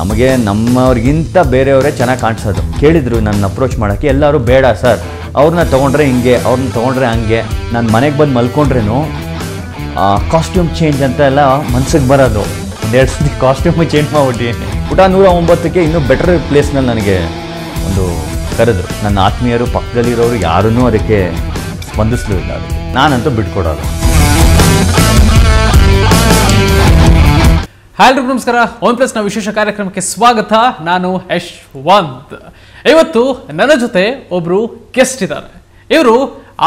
ನಮಗೆ ನಮ್ಮವ್ರಿಗಿಂತ ಬೇರೆಯವರೇ ಚೆನ್ನಾಗಿ ಕಾಣಿಸೋದು ಕೇಳಿದರು ನನ್ನ ಅಪ್ರೋಚ್ ಮಾಡೋಕ್ಕೆ ಎಲ್ಲರೂ ಬೇಡ ಸರ್ ಅವ್ರನ್ನ ತೊಗೊಂಡ್ರೆ ಹಿಂಗೆ ಅವ್ರನ್ನ ತೊಗೊಂಡ್ರೆ ಹಂಗೆ ನಾನು ಮನೆಗೆ ಬಂದು ಮಲ್ಕೊಂಡ್ರೇನು ಕಾಸ್ಟ್ಯೂಮ್ ಚೇಂಜ್ ಅಂತ ಎಲ್ಲ ಮನ್ಸಿಗೆ ಬರೋದು ಒಂದೆರಡು ಸತಿ ಕಾಸ್ಟ್ಯೂಮ್ ಚೇಂಜ್ ಮಾಡಿಬಿಟ್ಟಿದ್ದೀನಿ ಊಟ ನೂರ ಒಂಬತ್ತಕ್ಕೆ ಇನ್ನೂ ಬೆಟರ್ ಪ್ಲೇಸ್ನಲ್ಲಿ ನನಗೆ ಒಂದು ಕರೆದು ನನ್ನ ಆತ್ಮೀಯರು ಪಕ್ಕದಲ್ಲಿರೋರು ಯಾರೂ ಅದಕ್ಕೆ ಸ್ಪಂದಿಸ್ಲೂ ಇಲ್ಲ ಅದಕ್ಕೆ ನಾನಂತೂ ಬಿಟ್ಕೊಡೋದು ಹ್ಯಾಲ್ರಿಗೂ ನಮಸ್ಕಾರ ಒನ್ ಪ್ಲಸ್ನ ವಿಶೇಷ ಕಾರ್ಯಕ್ರಮಕ್ಕೆ ಸ್ವಾಗತ ನಾನು ಯಶ್ವಂತ್ ಇವತ್ತು ನನ್ನ ಜೊತೆ ಒಬ್ಬರು ಗೆಸ್ಟ್ ಇದ್ದಾರೆ ಇವರು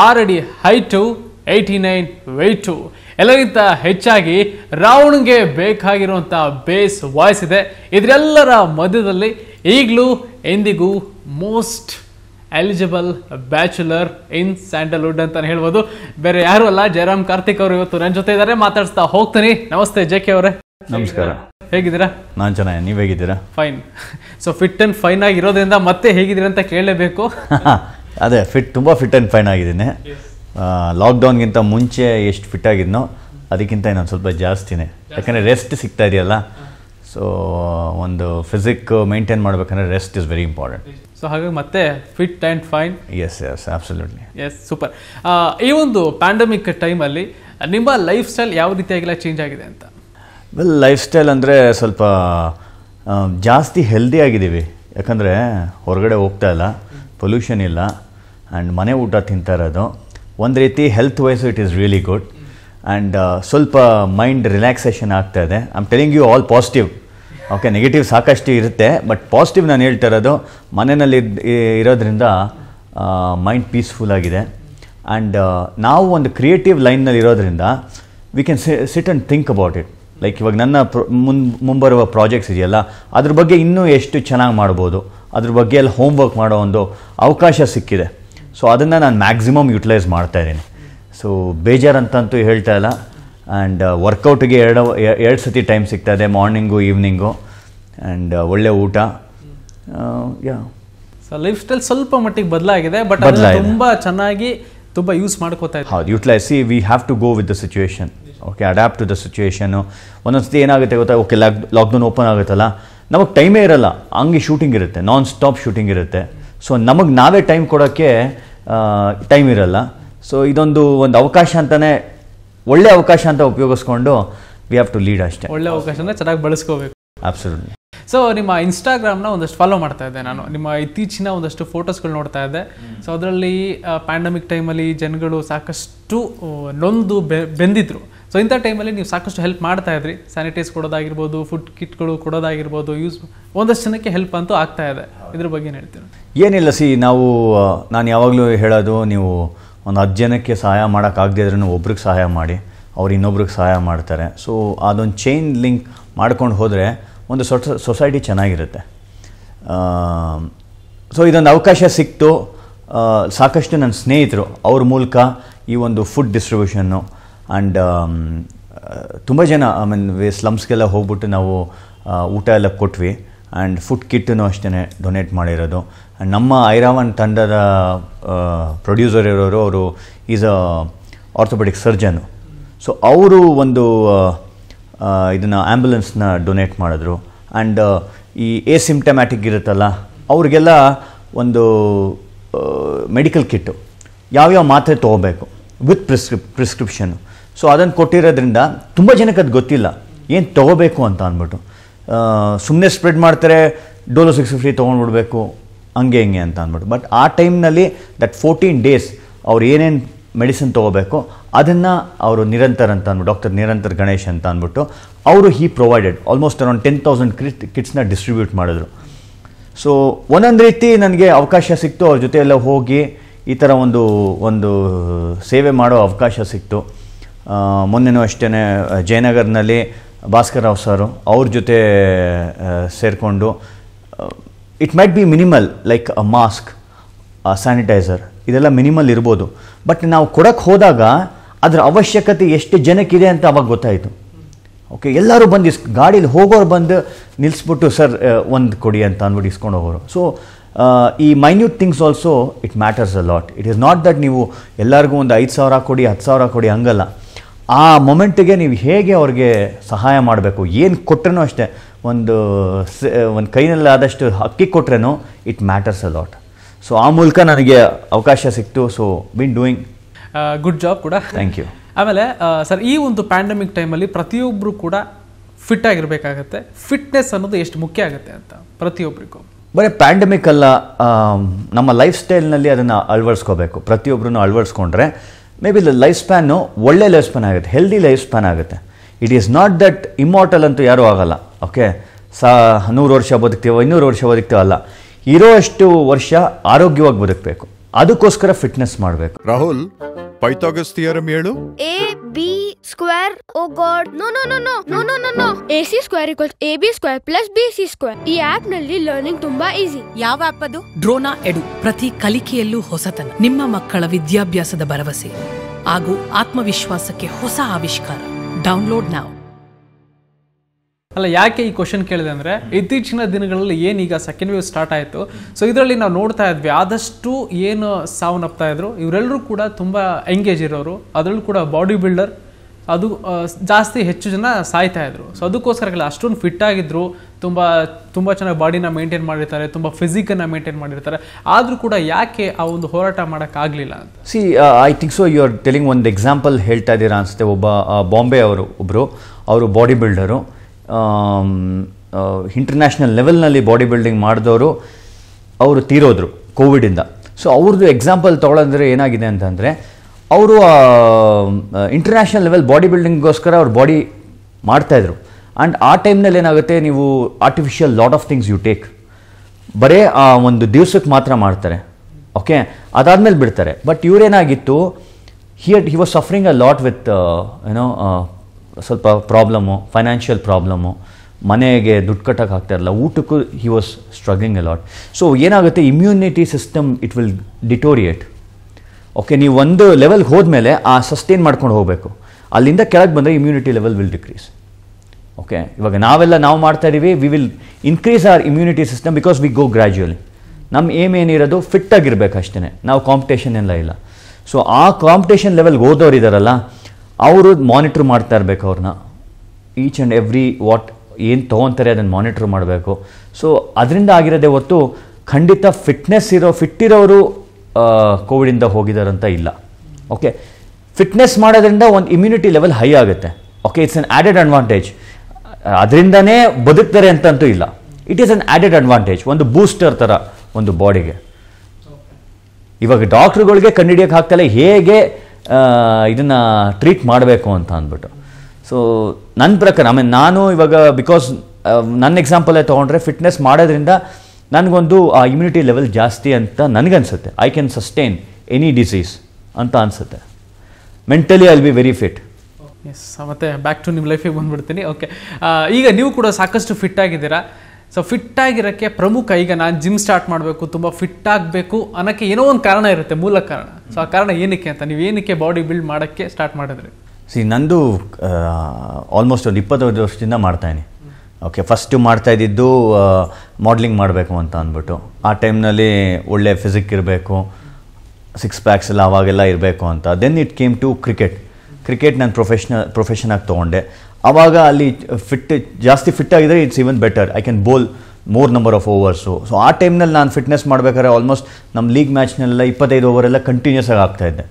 ಆರ್ ಅಡಿ ಹೈಟು ಏಯ್ಟಿ ನೈನ್ ವೆಯ್ಟು ಎಲ್ಲರಿಗಿಂತ ಹೆಚ್ಚಾಗಿ ರಾವಣ್ಗೆ ಬೇಕಾಗಿರುವಂಥ ಬೇಸ್ ವಾಯ್ಸ್ ಇದೆ ಇದರೆಲ್ಲರ ಮಧ್ಯದಲ್ಲಿ ಈಗಲೂ ಎಂದಿಗೂ most eligible bachelor in Sandalwood ಅಂತ ಹೇಳ್ಬೋದು ಬೇರೆ ಯಾರು ಅಲ್ಲ ಜಯರಾಮ್ ಕಾರ್ತಿಕ್ ಅವರು ಇವತ್ತು ನನ್ನ ಜೊತೆ ಇದ್ದಾರೆ ಮಾತಾಡ್ತಾ ಹೋಗ್ತೀನಿ ನಮಸ್ತೆ ಜೆ ಕೆ ಅವರೇ ನಮಸ್ಕಾರ ಹೇಗಿದ್ದೀರಾ ನಾನು ಚೆನ್ನಾಗಿ ನೀವು ಹೇಗಿದ್ದೀರಾ fine so fit and fine ಆಗಿರೋದ್ರಿಂದ ಮತ್ತೆ ಹೇಗಿದ್ದೀರಾ ಅಂತ ಕೇಳಲೇಬೇಕು ಅದೇ ಫಿಟ್ ತುಂಬ ಫಿಟ್ ಆ್ಯಂಡ್ ಫೈನ್ ಆಗಿದ್ದೀನಿ ಲಾಕ್ಡೌನ್ಗಿಂತ ಮುಂಚೆ ಎಷ್ಟು ಫಿಟ್ ಆಗಿದ್ನೋ ಅದಕ್ಕಿಂತ ಇನ್ನೊಂದು ಸ್ವಲ್ಪ ಜಾಸ್ತಿನೇ ಯಾಕಂದರೆ ರೆಸ್ಟ್ ಸಿಗ್ತಾ ಇದೆಯಲ್ಲ ಸೊ ಒಂದು ಫಿಸಿಕ್ ಮೇಂಟೈನ್ ಮಾಡಬೇಕಂದ್ರೆ rest is very important so ಹಾಗಾಗಿ ಮತ್ತೆ fit and fine yes yes absolutely yes super ಈ ಒಂದು ಪ್ಯಾಂಡಮಿಕ್ ಟೈಮಲ್ಲಿ ನಿಮ್ಮ ಲೈಫ್ ಸ್ಟೈಲ್ ಯಾವ ರೀತಿಯಾಗಿಲ್ಲ ಚೇಂಜ್ ಆಗಿದೆ ಅಂತ ವೆಲ್ ಲೈಫ್ ಸ್ಟೈಲ್ ಅಂದರೆ ಸ್ವಲ್ಪ ಜಾಸ್ತಿ ಹೆಲ್ದಿ ಆಗಿದ್ದೀವಿ ಯಾಕಂದರೆ ಹೊರಗಡೆ ಹೋಗ್ತಾ ಇಲ್ಲ ಪೊಲ್ಯೂಷನ್ ಇಲ್ಲ ಆ್ಯಂಡ್ ಮನೆ ಊಟ ತಿಂತಾ ಇರೋದು ಒಂದು ರೀತಿ health wise it is really good and ಸ್ವಲ್ಪ ಮೈಂಡ್ ರಿಲ್ಯಾಕ್ಸೇಷನ್ ಆಗ್ತಾ ಇದೆ I'm telling you all positive okay negative ಸಾಕಷ್ಟು ಇರುತ್ತೆ ಬಟ್ ಪಾಸಿಟಿವ್ ನಾನು ಹೇಳ್ತಾ ಇರೋದು ಮನೆಯಲ್ಲಿ ಇರೋದ್ರಿಂದ ಮೈಂಡ್ ಪೀಸ್ಫುಲ್ ಆಗಿದೆ ಆ್ಯಂಡ್ ನಾವು ಒಂದು ಕ್ರಿಯೇಟಿವ್ ಲೈನ್ನಲ್ಲಿ ಇರೋದ್ರಿಂದ we can sit and think about it like ಇವಾಗ ನನ್ನ ಮುನ್ ಮುಂಬರುವ ಪ್ರಾಜೆಕ್ಟ್ಸ್ ಇದೆಯಲ್ಲ ಅದ್ರ ಬಗ್ಗೆ ಇನ್ನೂ ಎಷ್ಟು ಚೆನ್ನಾಗಿ ಮಾಡ್ಬೋದು ಅದ್ರ ಬಗ್ಗೆ ಎಲ್ಲ ಹೋಮ್ ವರ್ಕ್ ಮಾಡೋ ಒಂದು ಅವಕಾಶ ಸಿಕ್ಕಿದೆ ಸೊ ಅದನ್ನು ನಾನು ಮ್ಯಾಕ್ಸಿಮಮ್ ಯುಟಿಲೈಸ್ ಇದ್ದೀನಿ ಸೊ ಅಂತಂತೂ ಹೇಳ್ತಾ ಇಲ್ಲ ಆ್ಯಂಡ್ ವರ್ಕೌಟಿಗೆ uh, ಎರಡು ಎರಡು ಸತಿ ಟೈಮ್ ಸಿಗ್ತಾ ಇದೆ ಮಾರ್ನಿಂಗು ಈವ್ನಿಂಗು ಆ್ಯಂಡ್ ಒಳ್ಳೆ ಊಟ ಯಾ ಸೊ ಲೈಫ್ ಸ್ಟೈಲ್ ಸ್ವಲ್ಪ ಮಟ್ಟಿಗೆ ಬದಲಾಗಿದೆ ಬಟ್ ತುಂಬ ಚೆನ್ನಾಗಿ ತುಂಬ ಯೂಸ್ ಮಾಡ್ಕೋತಾ ಹೌದು utilise see we have to go with the situation okay adapt to the situation ಒಂದೊಂದ್ಸತಿ ಏನಾಗುತ್ತೆ ಗೊತ್ತಾ ಓಕೆ ಲಾಕ್ ಲಾಕ್ಡೌನ್ ಓಪನ್ ಆಗುತ್ತಲ್ಲ ನಮಗೆ ಟೈಮೇ ಇರಲ್ಲ ಹಂಗೆ ಶೂಟಿಂಗ್ ಇರುತ್ತೆ ನಾನ್ ಸ್ಟಾಪ್ ಶೂಟಿಂಗ್ ಇರುತ್ತೆ ಸೊ ನಮಗೆ ನಾವೇ ಟೈಮ್ ಕೊಡೋಕ್ಕೆ ಟೈಮ್ ಇರಲ್ಲ ಸೊ ಇದೊಂದು ಒಂದು ಅವಕಾಶ ಅಂತಲೇ ಒಳ್ಳೆ ಅವಕಾಶ ಅಂತ ಉಪಯೋಗಿಸ್ಕೊಂಡು ವಿ ಹ್ಯಾವ್ ಟು ಲೀಡ್ ಅಷ್ಟೇ ಒಳ್ಳೆ ಅವಕಾಶ ಅವಕಾಶನ ಚೆನ್ನಾಗಿ ಬಳಸ್ಕೋಬೇಕು ಅಬ್ಸಲ್ಯೂಟ್ಲಿ ಸೊ ನಿಮ್ಮ ಇನ್ಸ್ಟಾಗ್ರಾಮ್ನ ಒಂದಷ್ಟು ಫಾಲೋ ಮಾಡ್ತಾ ಇದ್ದೆ ನಾನು ನಿಮ್ಮ ಇತ್ತೀಚಿನ ಒಂದಷ್ಟು ಫೋಟೋಸ್ಗಳು ನೋಡ್ತಾ ಇದ್ದೆ ಸೊ ಅದರಲ್ಲಿ ಪ್ಯಾಂಡಮಿಕ್ ಟೈಮಲ್ಲಿ ಜನಗಳು ಸಾಕಷ್ಟು ನೊಂದು ಬೆಂದಿದ್ರು ಸೊ ಇಂಥ ಟೈಮಲ್ಲಿ ನೀವು ಸಾಕಷ್ಟು ಹೆಲ್ಪ್ ಮಾಡ್ತಾ ಇದ್ರಿ ಸ್ಯಾನಿಟೈಸ್ ಕೊಡೋದಾಗಿರ್ಬೋದು ಫುಡ್ ಕಿಟ್ಗಳು ಕೊಡೋದಾಗಿರ್ಬೋದು ಯೂಸ್ ಒಂದಷ್ಟು ಜನಕ್ಕೆ ಹೆಲ್ಪ್ ಅಂತೂ ಆಗ್ತಾ ಇದೆ ಇದ್ರ ಬಗ್ಗೆ ಏನು ಹೇಳ್ತೀರಾ ಏನಿಲ್ಲ ಸಿ ನಾವು ನಾನು ಯಾವಾಗಲೂ ಹೇಳೋದು ನೀವು ಒಂದು ಹತ್ತು ಜನಕ್ಕೆ ಸಹಾಯ ಮಾಡೋಕ್ಕಾಗದೇ ಇದ್ರೂ ಒಬ್ರಿಗೆ ಸಹಾಯ ಮಾಡಿ ಅವ್ರು ಇನ್ನೊಬ್ರಿಗೆ ಸಹಾಯ ಮಾಡ್ತಾರೆ ಸೊ ಅದೊಂದು ಚೈನ್ ಲಿಂಕ್ ಮಾಡ್ಕೊಂಡು ಹೋದರೆ ಒಂದು ಸೊ ಸೊಸೈಟಿ ಚೆನ್ನಾಗಿರುತ್ತೆ ಸೊ ಇದೊಂದು ಅವಕಾಶ ಸಿಕ್ತು ಸಾಕಷ್ಟು ನನ್ನ ಸ್ನೇಹಿತರು ಅವ್ರ ಮೂಲಕ ಈ ಒಂದು ಫುಡ್ ಡಿಸ್ಟ್ರಿಬ್ಯೂಷನ್ನು ಆ್ಯಂಡ್ um, uh, ತುಂಬ ಜನ ಐ ಮೀನ್ ಸ್ಲಮ್ಸ್ಗೆಲ್ಲ ಹೋಗ್ಬಿಟ್ಟು ನಾವು ಊಟ ಎಲ್ಲ ಕೊಟ್ವಿ ಆ್ಯಂಡ್ ಫುಡ್ ಕಿಟ್ಟನ್ನು ಅಷ್ಟೇ ಡೊನೇಟ್ ಮಾಡಿರೋದು ಆ್ಯಂಡ್ ನಮ್ಮ ಐರಾವನ್ ತಂಡದ ಪ್ರೊಡ್ಯೂಸರ್ ಇರೋರು ಅವರು is a orthopaedic surgeon so ಅವರು ಒಂದು ಇದನ್ನು ಆ್ಯಂಬುಲೆನ್ಸ್ನ ಡೊನೇಟ್ ಮಾಡಿದ್ರು ಆ್ಯಂಡ್ ಈ ಎಸಿಮ್ಟಮ್ಯಾಟಿಕ್ ಇರುತ್ತಲ್ಲ ಅವ್ರಿಗೆಲ್ಲ ಒಂದು ಮೆಡಿಕಲ್ ಕಿಟ್ಟು ಯಾವ್ಯಾವ ಮಾತ್ರೆ ತೊಗೋಬೇಕು ವಿತ್ ಪ್ರಿಸ್ಕ್ರಿಪ್ ಪ್ರಿಸ್ಕ್ರಿಪ್ಷನು ಸೊ ಅದನ್ನು ಕೊಟ್ಟಿರೋದ್ರಿಂದ ತುಂಬ ಜನಕ್ಕೆ ಅದು ಗೊತ್ತಿಲ್ಲ ಏನು ತೊಗೋಬೇಕು ಅಂತ ಅಂದ್ಬಿಟ್ಟು ಸುಮ್ಮನೆ ಸ್ಪ್ರೆಡ್ ಮಾಡ್ತಾರೆ ಡೋಲೋ ಸಿಕ್ಸ್ ಫಿಫ್ಟಿ ತೊಗೊಂಡ್ಬಿಡ್ಬೇಕು ಹಂಗೆ ಹಿಂಗೆ ಅಂತ ಅಂದ್ಬಿಟ್ಟು ಬಟ್ ಆ ಟೈಮ್ನಲ್ಲಿ ದಟ್ ಫೋರ್ಟೀನ್ ಡೇಸ್ ಅವ್ರು ಏನೇನು ಮೆಡಿಸಿನ್ ತೊಗೋಬೇಕು ಅದನ್ನು ಅವರು ನಿರಂತರ ಅಂತ ಅಂದ್ಬಿಟ್ಟು ಡಾಕ್ಟರ್ ನಿರಂತರ ಗಣೇಶ್ ಅಂತ ಅಂದ್ಬಿಟ್ಟು ಅವರು he provided almost around ten thousand kit ಕಿಟ್ಸ್ನ ಡಿಸ್ಟ್ರಿಬ್ಯೂಟ್ ಮಾಡಿದ್ರು ಸೊ ಒಂದೊಂದು ರೀತಿ ನನಗೆ ಅವಕಾಶ ಸಿಕ್ತು ಅವ್ರ ಜೊತೆ ಎಲ್ಲ ಹೋಗಿ ಈ ಥರ ಒಂದು ಒಂದು ಸೇವೆ ಮಾಡೋ ಅವಕಾಶ ಸಿಕ್ತು ಮೊನ್ನೆನೂ ಅಷ್ಟೇ ಜಯನಗರ್ನಲ್ಲಿ ಭಾಸ್ಕರ್ ರಾವ್ ಸರು ಅವ್ರ ಜೊತೆ ಸೇರಿಕೊಂಡು it might be minimal like a mask sanitiser ಇದೆಲ್ಲ ಮಿನಿಮಲ್ ಇರ್ಬೋದು ಬಟ್ ನಾವು ಕೊಡೋಕ್ಕೆ ಹೋದಾಗ ಅದರ ಅವಶ್ಯಕತೆ ಎಷ್ಟು ಜನಕ್ಕಿದೆ ಅಂತ ಅವಾಗ ಗೊತ್ತಾಯಿತು ಓಕೆ ಎಲ್ಲರೂ ಬಂದು ಇಸ್ ಗಾಡೀಲಿ ಹೋಗೋರು ಬಂದು ನಿಲ್ಲಿಸ್ಬಿಟ್ಟು ಸರ್ ಒಂದು ಕೊಡಿ ಅಂತ ಅಂದ್ಬಿಟ್ಟು ಇಸ್ಕೊಂಡು ಹೋಗೋರು ಸೊ ಈ minute things also it matters a lot it is not that ನೀವು ಎಲ್ಲರಿಗೂ ಒಂದು ಐದು ಸಾವಿರ ಕೊಡಿ ಹತ್ತು ಸಾವಿರ ಕೊಡಿ ಹಂಗಲ್ಲ ಆ ಮೊಮೆಂಟಿಗೆ ನೀವು ಹೇಗೆ ಅವ್ರಿಗೆ ಸಹಾಯ ಮಾಡಬೇಕು ಏನು ಕೊಟ್ರೇನೋ ಅಷ್ಟೇ ಒಂದು ಒಂದು ಕೈನಲ್ಲಿ ಆದಷ್ಟು ಅಕ್ಕಿ ಕೊಟ್ರೇನೋ it matters a lot so ಆ ಮೂಲಕ ನನಗೆ ಅವಕಾಶ ಸಿಕ್ತು so been doing good job ಕೂಡ ಥ್ಯಾಂಕ್ ಯು ಆಮೇಲೆ ಸರ್ ಈ ಒಂದು ಪ್ಯಾಂಡಮಿಕ್ ಟೈಮಲ್ಲಿ ಪ್ರತಿಯೊಬ್ಬರು ಕೂಡ ಫಿಟ್ ಆಗಿರಬೇಕಾಗತ್ತೆ ಫಿಟ್ನೆಸ್ ಅನ್ನೋದು ಎಷ್ಟು ಮುಖ್ಯ ಆಗುತ್ತೆ ಅಂತ ಪ್ರತಿಯೊಬ್ಬರಿಗೂ ಬರೀ ಪ್ಯಾಂಡಮಿಕ್ ಅಲ್ಲ ನಮ್ಮ ಲೈಫ್ ಸ್ಟೈಲ್ನಲ್ಲಿ ಅದನ್ನು ಅಳವಡಿಸ್ಕೋಬೇಕು ಪ್ರತಿಯೊಬ್ಬರೂ ಅಳವಡಿಸ್ಕೊಂಡ್ರೆ ಮೇ ಬಿ ಲೈಫ್ ಸ್ಪ್ಯಾನು ಒಳ್ಳೆ ಲೈಫ್ ಸ್ಪ್ಯಾನ್ ಆಗುತ್ತೆ ಹೆಲ್ದಿ ಲೈಫ್ ಸ್ಪ್ಯಾನ್ ಆಗುತ್ತೆ it is not that immortal ಅಂತೂ ಯಾರೂ ಆಗಲ್ಲ ಓಕೆ ಸಾ ನೂರು ವರ್ಷ ಬದುಕ್ತೀವೋ ಇನ್ನೂರು ವರ್ಷ ಬದುಕ್ತೀವೋ ಅಲ್ಲ ಅಷ್ಟು ವರ್ಷ ಆರೋಗ್ಯವಾಗಿ ಬದುಕಬೇಕು ಅದಕ್ಕೋಸ್ಕರ ಫಿಟ್ನೆಸ್ ಮಾಡಬೇಕು ರಾಹುಲ್ ಪೈಥಾಗಸ್ ಮೇಳು A B square. Oh God. No no no no No, no, no, no. AC square equals AB square plus BC square. ಈ ಆಪ್ ನಲ್ಲಿ ಲರ್ನಿಂಗ್ ತುಂಬಾ ಈಸಿ ಯಾವ ಆಪ್ ಅದು ಡ್ರೋನಾ ಎಡು ಪ್ರತಿ ಕಲಿಕೆಯಲ್ಲೂ ಹೊಸತನ ನಿಮ್ಮ ಮಕ್ಕಳ ವಿದ್ಯಾಭ್ಯಾಸದ ಭರವಸೆ ಹಾಗೂ ಆತ್ಮವಿಶ್ವಾಸಕ್ಕೆ ಹೊಸ ಆವಿಷ್ಕಾರ ಡೌನ್ಲೋಡ್ ನಾವು ಅಲ್ಲ ಯಾಕೆ ಈ ಕ್ವಶನ್ ಕೇಳಿದೆ ಅಂದರೆ ಇತ್ತೀಚಿನ ದಿನಗಳಲ್ಲಿ ಏನೀಗ ಸೆಕೆಂಡ್ ವೇವ್ ಸ್ಟಾರ್ಟ್ ಆಯಿತು ಸೊ ಇದರಲ್ಲಿ ನಾವು ನೋಡ್ತಾ ಇದ್ವಿ ಆದಷ್ಟು ಏನು ಸಾವನ್ನಪ್ತಾ ಇದ್ರು ಇವರೆಲ್ಲರೂ ಕೂಡ ತುಂಬ ಎಂಗೇಜ್ ಇರೋರು ಅದರಲ್ಲೂ ಕೂಡ ಬಾಡಿ ಬಿಲ್ಡರ್ ಅದು ಜಾಸ್ತಿ ಹೆಚ್ಚು ಜನ ಸಾಯ್ತಾ ಇದ್ರು ಸೊ ಅದಕ್ಕೋಸ್ಕರ ಅಷ್ಟೊಂದು ಫಿಟ್ ಆಗಿದ್ರು ತುಂಬ ತುಂಬ ಚೆನ್ನಾಗಿ ಬಾಡಿನ ಮೇಂಟೈನ್ ಮಾಡಿರ್ತಾರೆ ತುಂಬ ಫಿಸಿಕನ್ನು ಮೇಂಟೈನ್ ಮಾಡಿರ್ತಾರೆ ಆದರೂ ಕೂಡ ಯಾಕೆ ಆ ಒಂದು ಹೋರಾಟ ಮಾಡೋಕ್ಕಾಗಲಿಲ್ಲ ಅಂತ see I think so you are telling ಒಂದು ಎಕ್ಸಾಂಪಲ್ ಹೇಳ್ತಾ ಇದ್ದೀರಾ ಅನಿಸುತ್ತೆ ಒಬ್ಬ ಬಾಂಬೆ ಅವರು ಒಬ್ಬರು ಅವರು ಬಾಡಿ ಬಿಲ್ಡರು ಇಂಟರ್ನ್ಯಾಷನಲ್ ಲೆವೆಲ್ನಲ್ಲಿ ಬಾಡಿ ಬಿಲ್ಡಿಂಗ್ ಮಾಡಿದವರು ಅವರು ತೀರೋದ್ರು ಕೋವಿಡಿಂದ ಸೊ ಅವ್ರದ್ದು ಎಕ್ಸಾಂಪಲ್ ತೊಗೊಳಂದ್ರೆ ಏನಾಗಿದೆ ಅಂತಂದರೆ ಅವರು ಇಂಟರ್ನ್ಯಾಷನಲ್ ಲೆವೆಲ್ ಬಾಡಿ ಬಿಲ್ಡಿಂಗ್ಗೋಸ್ಕರ ಅವ್ರು ಬಾಡಿ ಮಾಡ್ತಾಯಿದ್ರು ಆ್ಯಂಡ್ ಆ ಟೈಮ್ನಲ್ಲಿ ಏನಾಗುತ್ತೆ ನೀವು artificial lot of things you take ಬರೀ ಆ ಒಂದು ದಿವಸಕ್ಕೆ ಮಾತ್ರ ಮಾಡ್ತಾರೆ ಓಕೆ ಅದಾದಮೇಲೆ ಬಿಡ್ತಾರೆ ಬಟ್ ಇವರೇನಾಗಿತ್ತು here he was suffering a lot with ಏನೋ ಸ್ವಲ್ಪ ಪ್ರಾಬ್ಲಮ್ಮು ಫೈನಾನ್ಷಿಯಲ್ ಪ್ರಾಬ್ಲಮ್ಮು ಮನೆಗೆ ದುಡ್ಡು ಕಟ್ಟಕ್ಕೆ ಆಗ್ತಾ ಇರಲ್ಲ ಊಟಕ್ಕೂ he was struggling a lot so ಏನಾಗುತ್ತೆ immunity system it will deteriorate okay ನೀವು ಒಂದು ಲೆವೆಲ್ಗೆ ಹೋದ್ಮೇಲೆ ಆ ಸಸ್ಟೈನ್ ಮಾಡ್ಕೊಂಡು ಹೋಗಬೇಕು ಅಲ್ಲಿಂದ ಕೆಳಗೆ ಬಂದರೆ immunity level will decrease okay ಇವಾಗ ನಾವೆಲ್ಲ ನಾವು ಮಾಡ್ತಾ ಇದ್ದೀವಿ we will increase our immunity system because we go gradually ನಮ್ಮ ಏಮ್ ಏನಿರೋದು ಫಿಟ್ ಆಗಿರಬೇಕು ಅಷ್ಟೇ ನಾವು ಕಾಂಪಿಟೇಷನ್ ಎಲ್ಲ ಇಲ್ಲ ಸೊ ಆ ಕಾಂಪಿಟೇಷನ್ ಲೆವೆಲ್ಗೆ ಹೋದವ್ರು ಇದ್ದಾರಲ್ಲ ಅವರು ಮಾನಿಟ್ರ್ ಮಾಡ್ತಾ ಇರಬೇಕು ಅವ್ರನ್ನ ಈಚ್ ಆ್ಯಂಡ್ ಎವ್ರಿ ವಾಟ್ ಏನು ತೊಗೊತಾರೆ ಅದನ್ನು ಮಾನಿಟ್ರ್ ಮಾಡಬೇಕು ಸೊ ಅದರಿಂದ ಆಗಿರೋದೇ ಹೊತ್ತು ಖಂಡಿತ ಫಿಟ್ನೆಸ್ ಇರೋ ಫಿಟ್ ಕೋವಿಡಿಂದ ಹೋಗಿದಾರಂತ ಇಲ್ಲ ಓಕೆ ಫಿಟ್ನೆಸ್ ಮಾಡೋದ್ರಿಂದ ಒಂದು ಇಮ್ಯುನಿಟಿ ಲೆವೆಲ್ ಹೈ ಆಗುತ್ತೆ okay it's an added advantage ಅದರಿಂದನೇ ಬದುಕ್ತಾರೆ ಅಂತಂತೂ ಇಲ್ಲ it is an added advantage ಒಂದು ಬೂಸ್ಟರ್ ಥರ ಒಂದು ಬಾಡಿಗೆ ಇವಾಗ ಡಾಕ್ಟ್ರುಗಳಿಗೆ ಕಂಡುಹಿಡಿಯೋಕೆ ಹಾಕ್ತಲ್ಲ ಹೇಗೆ ಇದನ್ನು ಟ್ರೀಟ್ ಮಾಡಬೇಕು ಅಂತ ಅಂದ್ಬಿಟ್ಟು ಸೊ ನನ್ನ ಪ್ರಕಾರ ಆಮೇಲೆ ನಾನು ಇವಾಗ ಬಿಕಾಸ್ ನನ್ನ ಎಕ್ಸಾಂಪಲೇ ತೊಗೊಂಡ್ರೆ ಫಿಟ್ನೆಸ್ ಮಾಡೋದ್ರಿಂದ ನನಗೊಂದು ಆ ಇಮ್ಯುನಿಟಿ ಲೆವೆಲ್ ಜಾಸ್ತಿ ಅಂತ ನನಗನ್ಸುತ್ತೆ I can sustain any disease ಅಂತ ಅನಿಸುತ್ತೆ mentally I be very fit yes ಮತ್ತೆ ಬ್ಯಾಕ್ ಟು ನಿಮ್ಮ ಲೈಫಿಗೆ ಬಂದುಬಿಡ್ತೀನಿ ಓಕೆ ಈಗ ನೀವು ಕೂಡ ಸಾಕಷ್ಟು ಫಿಟ್ ಆಗಿದ್ದೀರಾ ಸೊ ಫಿಟ್ ಆಗಿರೋಕ್ಕೆ ಪ್ರಮುಖ ಈಗ ನಾನು ಜಿಮ್ ಸ್ಟಾರ್ಟ್ ಮಾಡಬೇಕು ತುಂಬ ಫಿಟ್ ಆಗಬೇಕು ಅನ್ನೋಕ್ಕೆ ಏನೋ ಒಂದು ಕಾರಣ ಇರುತ್ತೆ ಮೂಲ ಕಾರಣ ಸೊ ಆ ಕಾರಣ ಏನಕ್ಕೆ ಅಂತ ನೀವು ಏನಕ್ಕೆ ಬಾಡಿ ಬಿಲ್ಡ್ ಮಾಡೋಕ್ಕೆ ಸ್ಟಾರ್ಟ್ ಮಾಡಿದ್ರಿ ಸಿ ನಂದು ಆಲ್ಮೋಸ್ಟ್ ಒಂದು ಇಪ್ಪತ್ತೈದು ವರ್ಷದಿಂದ ಮಾಡ್ತಾಯಿನಿ ಓಕೆ ಫಸ್ಟು ಇದ್ದಿದ್ದು ಮಾಡಲಿಂಗ್ ಮಾಡಬೇಕು ಅಂತ ಅಂದ್ಬಿಟ್ಟು ಆ ಟೈಮ್ನಲ್ಲಿ ಒಳ್ಳೆ ಫಿಸಿಕ್ ಇರಬೇಕು ಸಿಕ್ಸ್ ಪ್ಯಾಕ್ಸ್ ಎಲ್ಲ ಆವಾಗೆಲ್ಲ ಇರಬೇಕು ಅಂತ then it came to cricket cricket ನಾನು ಪ್ರೊಫೆಷ್ನಲ್ ಪ್ರೊಫೆಷನಾಗಿ ತೊಗೊಂಡೆ ಆವಾಗ ಅಲ್ಲಿ ಫಿಟ್ ಜಾಸ್ತಿ ಫಿಟ್ ಆಗಿದ್ರೆ it's even better I can bowl more number of overs so ಆ ಟೈಮ್ನಲ್ಲಿ ನಾನು ಫಿಟ್ನೆಸ್ ಮಾಡಬೇಕಾದ್ರೆ ಆಲ್ಮೋಸ್ಟ್ ನಮ್ಮ ಲೀಗ್ ಮ್ಯಾಚ್ನೆಲ್ಲ ಇಪ್ಪತ್ತೈದು ಓವರೆಲ್ಲ ಕಂಟಿನ್ಯೂಸ್ ಆಗಿ ಆಗ್ತಾಯಿದ್ದೆ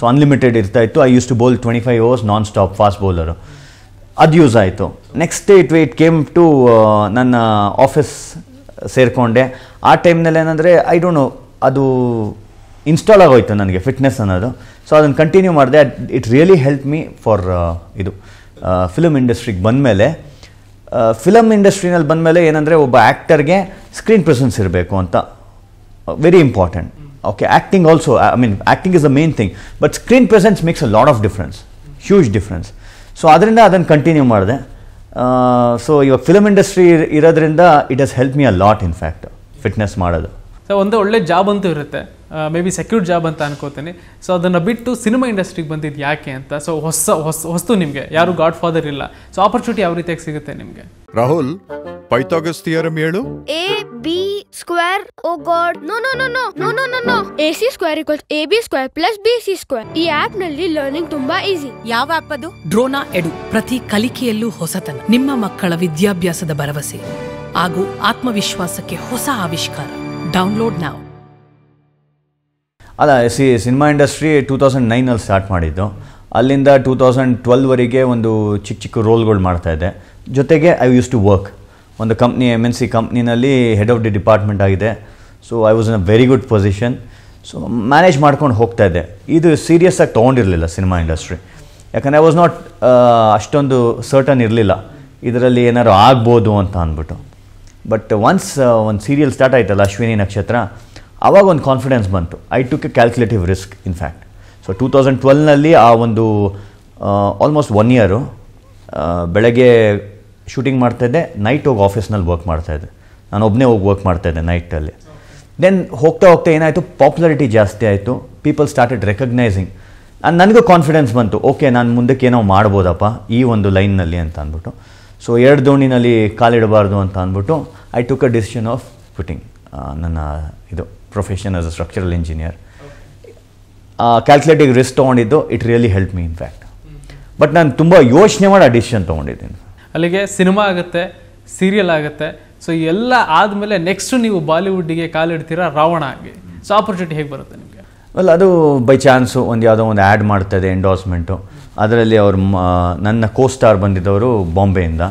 ಸೊ ಅನ್ಲಿಮಿಟೆಡ್ ಇರ್ತಾಯಿತ್ತು I use to bowl twenty five overs non stop fast bowler ಅದು ಯೂಸ್ ಆಯಿತು next day it wait came to ನನ್ನ ಆಫೀಸ್ ಸೇರಿಕೊಂಡೆ ಆ ಟೈಮ್ನಲ್ಲಿ ಏನಂದರೆ ಐ ಡೋಂಟ್ ನೋ ಅದು ಇನ್ಸ್ಟಾಲ್ ಆಗೋಯ್ತು ನನಗೆ ಫಿಟ್ನೆಸ್ ಅನ್ನೋದು ಸೊ ಅದನ್ನು ಕಂಟಿನ್ಯೂ ಮಾಡಿದೆ it really help me for ಇದು ಫಿಲಮ್ uh, ಇಂಡಸ್ಟ್ರಿಗೆ ಬಂದಮೇಲೆ ಫಿಲಮ್ uh, ಇಂಡಸ್ಟ್ರಿನಲ್ಲಿ ಬಂದಮೇಲೆ ಏನಂದರೆ ಒಬ್ಬ ಆ್ಯಕ್ಟರ್ಗೆ ಸ್ಕ್ರೀನ್ ಪ್ರೆಸೆನ್ಸ್ ಇರಬೇಕು ಅಂತ very important okay acting also I mean acting is a main thing but screen presence makes a lot of difference huge difference so ಅದರಿಂದ ಅದನ್ನು ಕಂಟಿನ್ಯೂ ಮಾಡಿದೆ ಸೊ ಇವಾಗ ಫಿಲಮ್ ಇಂಡಸ್ಟ್ರಿ ಇರೋದ್ರಿಂದ it has help me a lot fact fitness ಮಾಡೋದು so ಒಳ್ಳೆ job ಅಂತೂ ಇರುತ್ತೆ may be secured job ಅಂತ ಅನ್ಕೋತೀನಿ ಸೊ ಅದನ್ನು ಬಿಟ್ಟು ಸಿನಿಮಾ ಇಂಡಸ್ಟ್ರಿಗೆ ಬಂದಿದ್ದು ಯಾಕೆ ಅಂತ ಸೊ ಹೊಸ ಹೊಸ ಹೊಸ್ತು ನಿಮಗೆ ಯಾರು ಗಾಡ್ ಫಾದರ್ ಇಲ್ಲ ಸೊ ಆಪರ್ಚುನಿಟಿ ಯಾವ ರೀತಿಯಾಗಿ ಸಿಗುತ್ತೆ ನಿಮಗೆ ರಾಹುಲ್ ಪೈಥಾಗಸ್ ಥಿಯರಮ್ ಹೇಳು A B square oh God no no no no no no no A C square equals A B square plus B C square ಈ ಆಪ್ ನಲ್ಲಿ ಲರ್ನಿಂಗ್ ತುಂಬಾ easy ಯಾವ ಆಪ್ ಅದು ಡ್ರೋನಾ ಎಡು ಪ್ರತಿ ಕಲಿಕೆಯಲ್ಲೂ ಹೊಸತನ ನಿಮ್ಮ ಮಕ್ಕಳ ವಿದ್ಯಾಭ್ಯಾಸದ ಭರವಸೆ ಹಾಗೂ ಆತ್ಮವಿಶ್ವಾಸಕ್ಕೆ ಹೊಸ ಆವಿಷ್ಕಾರ ಡೌನ್ಲೋಡ್ ನಾವು ಅಲ್ಲ see cinema industry two thousand ನೈನಲ್ಲಿ ಸ್ಟಾರ್ಟ್ ಮಾಡಿದ್ದು ಅಲ್ಲಿಂದ ಟೂ ತೌಸಂಡ್ ಟ್ವೆಲ್ವರೆಗೆ ಒಂದು ಚಿಕ್ಕ ಚಿಕ್ಕ ರೋಲ್ಗಳು ಇದ್ದೆ ಜೊತೆಗೆ ಐ ಯೂಸ್ ಟು ವರ್ಕ್ ಒಂದು ಕಂಪ್ನಿ ಎಮ್ ಎನ್ ಸಿ ಕಂಪ್ನಿನಲ್ಲಿ ಹೆಡ್ ಆಫ್ ದಿ ಡಿಪಾರ್ಟ್ಮೆಂಟ್ ಆಗಿದೆ so I was in a very good position so manage ಮಾಡ್ಕೊಂಡು ಹೋಗ್ತಾ ಇದ್ದೆ ಇದು ಸೀರಿಯಸ್ ಆಗಿ ತೊಗೊಂಡಿರಲಿಲ್ಲ ಸಿನಿಮಾ ಇಂಡಸ್ಟ್ರಿ ಯಾಕಂದರೆ ಐ ವಾಸ್ ನಾಟ್ ಅಷ್ಟೊಂದು ಸರ್ಟನ್ ಇರಲಿಲ್ಲ ಇದರಲ್ಲಿ ಏನಾರು ಆಗ್ಬೋದು ಅಂತ ಅಂದ್ಬಿಟ್ಟು ಬಟ್ ಒನ್ಸ್ ಒಂದು ಸೀರಿಯಲ್ ಸ್ಟಾರ್ಟ್ ಆಯ್ತಲ್ಲ ಅಶ್ವಿನಿ ನಕ್ಷತ್ರ ಆವಾಗ ಒಂದು ಕಾನ್ಫಿಡೆನ್ಸ್ ಬಂತು I took a calculative risk in fact so two thousand ಟ್ವೆಲ್ನಲ್ಲಿ ಆ ಒಂದು ಆಲ್ಮೋಸ್ಟ್ ಒನ್ ಇಯರು ಬೆಳಗ್ಗೆ ಶೂಟಿಂಗ್ ಇದ್ದೆ ನೈಟ್ ಹೋಗಿ ಆಫೀಸ್ನಲ್ಲಿ ವರ್ಕ್ ಮಾಡ್ತಾಯಿದ್ದೆ ನಾನು ಒಬ್ಬನೇ ಹೋಗಿ ವರ್ಕ್ ಇದ್ದೆ ನೈಟಲ್ಲಿ ದೆನ್ ಹೋಗ್ತಾ ಹೋಗ್ತಾ ಏನಾಯಿತು ಪಾಪ್ಯುಲಾರಿಟಿ ಜಾಸ್ತಿ ಆಯಿತು ಪೀಪಲ್ ಸ್ಟಾರ್ಟೆಡ್ ರೆಕಗ್ನೈಸಿಂಗ್ ನನಗೂ ಕಾನ್ಫಿಡೆನ್ಸ್ ಬಂತು ಓಕೆ ನಾನು ಮುಂದಕ್ಕೆ ಏನೋ ಮಾಡ್ಬೋದಪ್ಪ ಈ ಒಂದು ಲೈನ್ನಲ್ಲಿ ಅಂತ ಅಂದ್ಬಿಟ್ಟು ಸೊ ಎರಡು ದೋಣಿನಲ್ಲಿ ಕಾಲಿಡಬಾರ್ದು ಅಂತ ಅಂದ್ಬಿಟ್ಟು I took a decision of putting ನನ್ನ ಇದು profession as a structural engineer calculative risk ತೊಗೊಂಡಿದ್ದು it really help me in fact but ನಾನು ತುಂಬ ಯೋಚನೆ ಮಾಡಿ ಆ ಡಿಸಿಷನ್ ತೊಗೊಂಡಿದ್ದೀನಿ ಅಲ್ಲಿಗೆ ಸಿನಿಮಾ ಆಗುತ್ತೆ ಸೀರಿಯಲ್ ಆಗುತ್ತೆ ಸೊ ಎಲ್ಲ ಆದಮೇಲೆ ನೆಕ್ಸ್ಟು ನೀವು ಬಾಲಿವುಡ್ಗೆ ಕಾಲಿಡ್ತೀರಾ ರಾವಣ ಆಗಿ ಸೊ ಆಪರ್ಚುನಿಟಿ ಹೇಗೆ ಬರುತ್ತೆ ನಿಮಗೆ ಅಲ್ಲ ಅದು ಬೈ ಚಾನ್ಸು ಒಂದು ಯಾವುದೋ ಒಂದು ಆ್ಯಡ್ ಮಾಡ್ತದೆ ಎಂಡೋಸ್ಮೆಂಟು ಅದರಲ್ಲಿ ಅವ್ರ ನನ್ನ ಕೋಸ್ಟಾರ್ ಬಂದಿದ್ದವರು ಬಾಂಬೆಯಿಂದ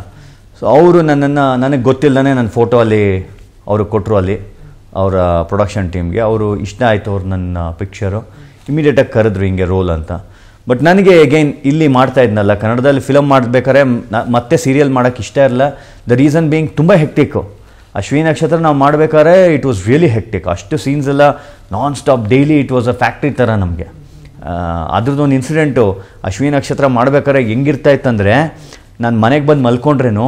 ಸೊ ಅವರು ನನ್ನನ್ನು ನನಗೆ ಗೊತ್ತಿಲ್ಲದೇ ನನ್ನ ಫೋಟೋ ಅಲ್ಲಿ ಅವರು ಕೊಟ್ಟರು ಅಲ್ಲಿ ಅವರ ಪ್ರೊಡಕ್ಷನ್ ಟೀಮ್ಗೆ ಅವರು ಇಷ್ಟ ಆಯಿತು ಅವ್ರು ನನ್ನ ಪಿಕ್ಚರು ಇಮಿಡಿಯೇಟಾಗಿ ಕರೆದ್ರು ಹಿಂಗೆ ರೋಲ್ ಅಂತ ಬಟ್ ನನಗೆ ಅಗೈನ್ ಇಲ್ಲಿ ಮಾಡ್ತಾ ಇದ್ನಲ್ಲ ಕನ್ನಡದಲ್ಲಿ ಫಿಲಮ್ ಮಾಡಬೇಕಾದ್ರೆ ಮತ್ತೆ ಸೀರಿಯಲ್ ಮಾಡೋಕ್ಕೆ ಇಷ್ಟ ಇರಲ್ಲ ದ ರೀಸನ್ ಬೀಯಿಂಗ್ ತುಂಬ ಹೆಕ್ಟಿಕ್ಕು ಅಶ್ವಿನಿ ನಕ್ಷತ್ರ ನಾವು ಮಾಡಬೇಕಾದ್ರೆ ಇಟ್ ವಾಸ್ ರಿಯಲಿ ಹೆಕ್ಟಿಕ್ ಅಷ್ಟು ಸೀನ್ಸ್ ಎಲ್ಲ non stop daily it was a factory ಥರ ನಮಗೆ ಅದ್ರದ್ದೊಂದು ಇನ್ಸಿಡೆಂಟು ಅಶ್ವಿನಿ ನಕ್ಷತ್ರ ಮಾಡ್ಬೇಕಾದ್ರೆ ಹೆಂಗಿರ್ತಾ ಇತ್ತಂದರೆ ನಾನು ಮನೆಗೆ ಬಂದು ಮಲ್ಕೊಂಡ್ರೇನು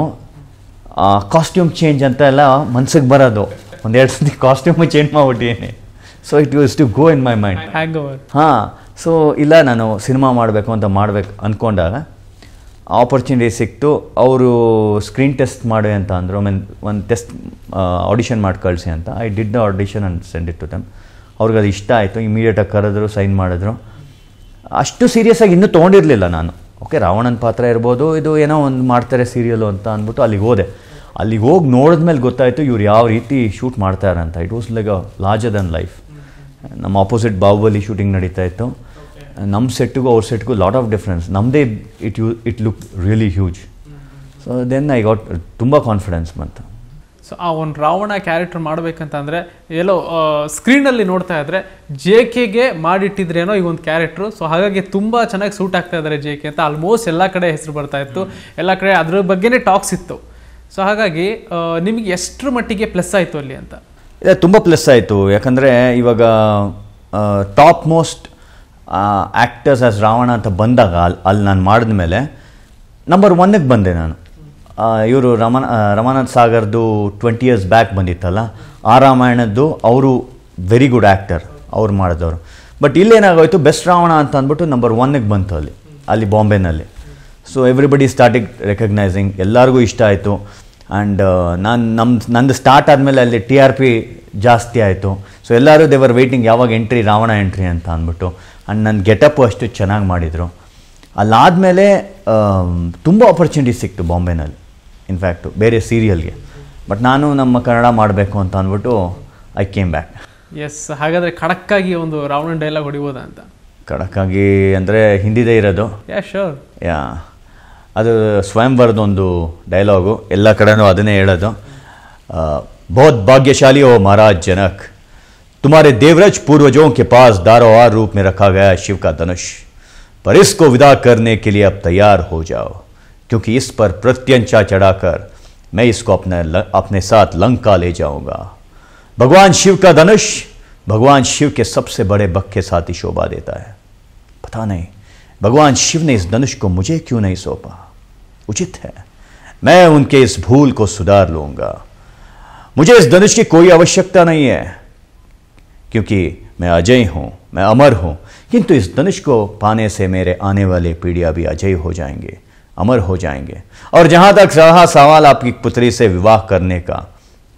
ಕಾಸ್ಟ್ಯೂಮ್ ಚೇಂಜ್ ಅಂತ ಎಲ್ಲ ಮನ್ಸಿಗೆ ಬರೋದು ಒಂದೆರಡು ಸತಿ ಕಾಸ್ಟ್ಯೂಮು ಚೇಂಜ್ ಮಾಡ್ಬಿಟ್ಟಿದ್ದೀನಿ so it use to go in my mind ಹಾಂ ಸೊ ಇಲ್ಲ ನಾನು ಸಿನಿಮಾ ಮಾಡಬೇಕು ಅಂತ ಮಾಡ್ಬೇಕು ಅಂದ್ಕೊಂಡಾಗ ಆಪರ್ಚುನಿಟಿ ಸಿಕ್ತು ಅವರು ಸ್ಕ್ರೀನ್ ಟೆಸ್ಟ್ ಮಾಡಿ ಅಂತ ಅಂದರು ಮೀನ್ ಒಂದು ಟೆಸ್ಟ್ ಆಡಿಷನ್ ಮಾಡಿ ಕಳಿಸಿ ಅಂತ I did the audition and send it to them ಅವ್ರಿಗೆ ಅದು ಇಷ್ಟ ಆಯಿತು ಇಮಿಡಿಯೇಟಾಗಿ ಕರೆದ್ರು ಸೈನ್ ಮಾಡಿದ್ರು ಅಷ್ಟು ಸೀರಿಯಸ್ಸಾಗಿ ಇನ್ನೂ ತೊಗೊಂಡಿರಲಿಲ್ಲ ನಾನು ಓಕೆ ರಾವಣನ ಪಾತ್ರ ಇರ್ಬೋದು ಇದು ಏನೋ ಒಂದು ಮಾಡ್ತಾರೆ ಸೀರಿಯಲು ಅಂತ ಅಂದ್ಬಿಟ್ಟು ಅಲ್ಲಿಗೆ ಹೋದೆ ಅಲ್ಲಿಗೆ ಹೋಗಿ ನೋಡಿದ್ಮೇಲೆ ಗೊತ್ತಾಯಿತು ಇವ್ರು ಯಾವ ರೀತಿ ಶೂಟ್ ಮಾಡ್ತಾರೆ ಅಂತ it was like a larger than life ನಮ್ಮ ಆಪೋಸಿಟ್ ಬಾಹುಬಲಿ ಶೂಟಿಂಗ್ ನಡೀತಾ ಇತ್ತು ನಮ್ಮ ಸೆಟ್ಟಿಗೂ ಅವ್ರ ಸೆಟ್ಗೂ ಲಾಟ್ ಆಫ್ ಡಿಫ್ರೆನ್ಸ್ ನಮ್ಮದೇ it you it look really huge so then I got ತುಂಬ ಕಾನ್ಫಿಡೆನ್ಸ್ ಬಂತು ಸೊ ಆ ಒಂದು ರಾವಣ ಕ್ಯಾರೆಕ್ಟರ್ ಮಾಡಬೇಕಂತಂದರೆ ಎಲ್ಲೋ ಸ್ಕ್ರೀನಲ್ಲಿ ನೋಡ್ತಾ ಇದ್ದರೆ ಜೆ ಕೆಗೆ ಮಾಡಿಟ್ಟಿದ್ರೇನೋ ಈ ಒಂದು ಕ್ಯಾರೆಕ್ಟ್ರು ಸೊ ಹಾಗಾಗಿ ತುಂಬ ಚೆನ್ನಾಗಿ ಸೂಟ್ ಆಗ್ತಾ ಇದ್ದಾರೆ ಜೆ ಕೆ ಅಂತ ಆಲ್ಮೋಸ್ಟ್ ಎಲ್ಲ ಕಡೆ ಹೆಸರು ಬರ್ತಾ ಇತ್ತು ಎಲ್ಲ ಕಡೆ ಅದ್ರ ಬಗ್ಗೆನೇ ಟಾಕ್ಸ್ ಇತ್ತು ಸೊ ಹಾಗಾಗಿ ನಿಮಗೆ ಎಷ್ಟರ ಮಟ್ಟಿಗೆ ಪ್ಲಸ್ ಆಯಿತು ಅಲ್ಲಿ ಅಂತ ತುಂಬ ಪ್ಲಸ್ ಆಯಿತು ಯಾಕಂದರೆ ಇವಾಗ top most actors as Ravana ಅಂತ ಬಂದಾಗ ಅಲ್ಲಿ ಅಲ್ಲಿ ನಾನು ಮೇಲೆ ನಂಬರ್ ಒನ್ನಿಗೆ ಬಂದೆ ನಾನು ಇವರು ರಮನ ರಮಾನಂದ್ ಸಾಗರ್ದು ಟ್ವೆಂಟಿ ಇಯರ್ಸ್ ಬ್ಯಾಕ್ ಬಂದಿತ್ತಲ್ಲ ಆ ರಾಮಾಯಣದ್ದು ಅವರು ವೆರಿ ಗುಡ್ ಆ್ಯಕ್ಟರ್ ಅವ್ರು ಮಾಡಿದವರು ಬಟ್ ಇಲ್ಲೇನಾಗೋಯ್ತು ಬೆಸ್ಟ್ ರಾವಣ ಅಂತ ಅಂದ್ಬಿಟ್ಟು ನಂಬರ್ ಒನ್ನಿಗೆ ಬಂತು ಅಲ್ಲಿ ಅಲ್ಲಿ ಬಾಂಬೆನಲ್ಲಿ ಸೊ ಎವ್ರಿಬಡಿ ಸ್ಟಾರ್ಟಿಂಗ್ ರೆಕಗ್ನೈಸಿಂಗ್ ಎಲ್ಲರಿಗೂ ಇಷ್ಟ ಆಯಿತು ಆ್ಯಂಡ್ ನಾನು ನಮ್ಮ ನಂದು ಸ್ಟಾರ್ಟ್ ಆದಮೇಲೆ ಅಲ್ಲಿ ಟಿ ಆರ್ ಪಿ ಜಾಸ್ತಿ ಆಯಿತು ಸೊ ಎಲ್ಲರೂ ದೇವರ್ ವೆಯ್ಟಿಂಗ್ ಯಾವಾಗ ಎಂಟ್ರಿ ರಾವಣ ಎಂಟ್ರಿ ಅಂತ ಅಂದ್ಬಿಟ್ಟು ಆ್ಯಂಡ್ ನನ್ನ ಗೆಟಪ್ಪು ಅಷ್ಟು ಚೆನ್ನಾಗಿ ಮಾಡಿದರು ಅಲ್ಲಾದಮೇಲೆ ತುಂಬ ಆಪರ್ಚುನಿಟಿ ಸಿಕ್ತು ಬಾಂಬೆನಲ್ಲಿ ಇನ್ಫ್ಯಾಕ್ಟು ಬೇರೆ ಸೀರಿಯಲ್ಗೆ ಬಟ್ ನಾನು ನಮ್ಮ ಕನ್ನಡ ಮಾಡಬೇಕು ಅಂತ ಅಂದ್ಬಿಟ್ಟು ಐ ಕೇಮ್ ಬ್ಯಾಕ್ ಎಸ್ ಹಾಗಾದರೆ ಖಡಕ್ಕಾಗಿ ಒಂದು ರಾವಣ ಡೈಲಾಗ್ ಹೊಡಿಬೋದಾ ಅಂತ ಖಡಕ್ಕಾಗಿ ಅಂದರೆ ಹಿಂದಿದೇ ಇರೋದು ಯಾ ಶೋರ್ ಯಾ ಅದು ಸ್ವಯಂವರದೊಂದು ಡೈಲಾಗು ಎಲ್ಲ ಕಡೆನೂ ಅದನ್ನೇ ಹೇಳೋದು ಬಹುತ್ ಭಾಗ್ಯಶಾಲಿ ಓ ಮಹಾರಾಜ್ ಜನಕ್ ತುಮಾರೇ ದೇವರಾಜ್ ಪೂರ್ವಜೋ ಕೆ ಪಾಸ್ ದಾರೋ ಆರ್ ರೂಪ್ ಮೇ ರಖಾ ಗಯಾ ಶಿವ ಕಾ ಧನುಷ್ ಪರಿಸ್ಕೋ इसको ಕರ್ನೆ करने के ತಯಾರ್ ಹೋ तैयार क्योंकि इस पर प्रत्यंचा चढ़ाकर मैं इसको अपने अपने साथ लंका ले जाऊंगा भगवान शिव का धनुष भगवान शिव के सबसे बड़े बक के साथ ही शोभा देता है पता नहीं भगवान शिव ने इस धनुष को मुझे क्यों नहीं सौंपा उचित है मैं उनके इस भूल को सुधार लूंगा मुझे इस धनुष की कोई आवश्यकता नहीं है क्योंकि मैं अजय हूं मैं अमर हूं किंतु इस धनुष को पाने से मेरे आने वाले पीढ़ियां भी अजय हो जाएंगे अमर हो जाएंगे और जहां तक रहा सवाल आपकी पुत्री से विवाह करने का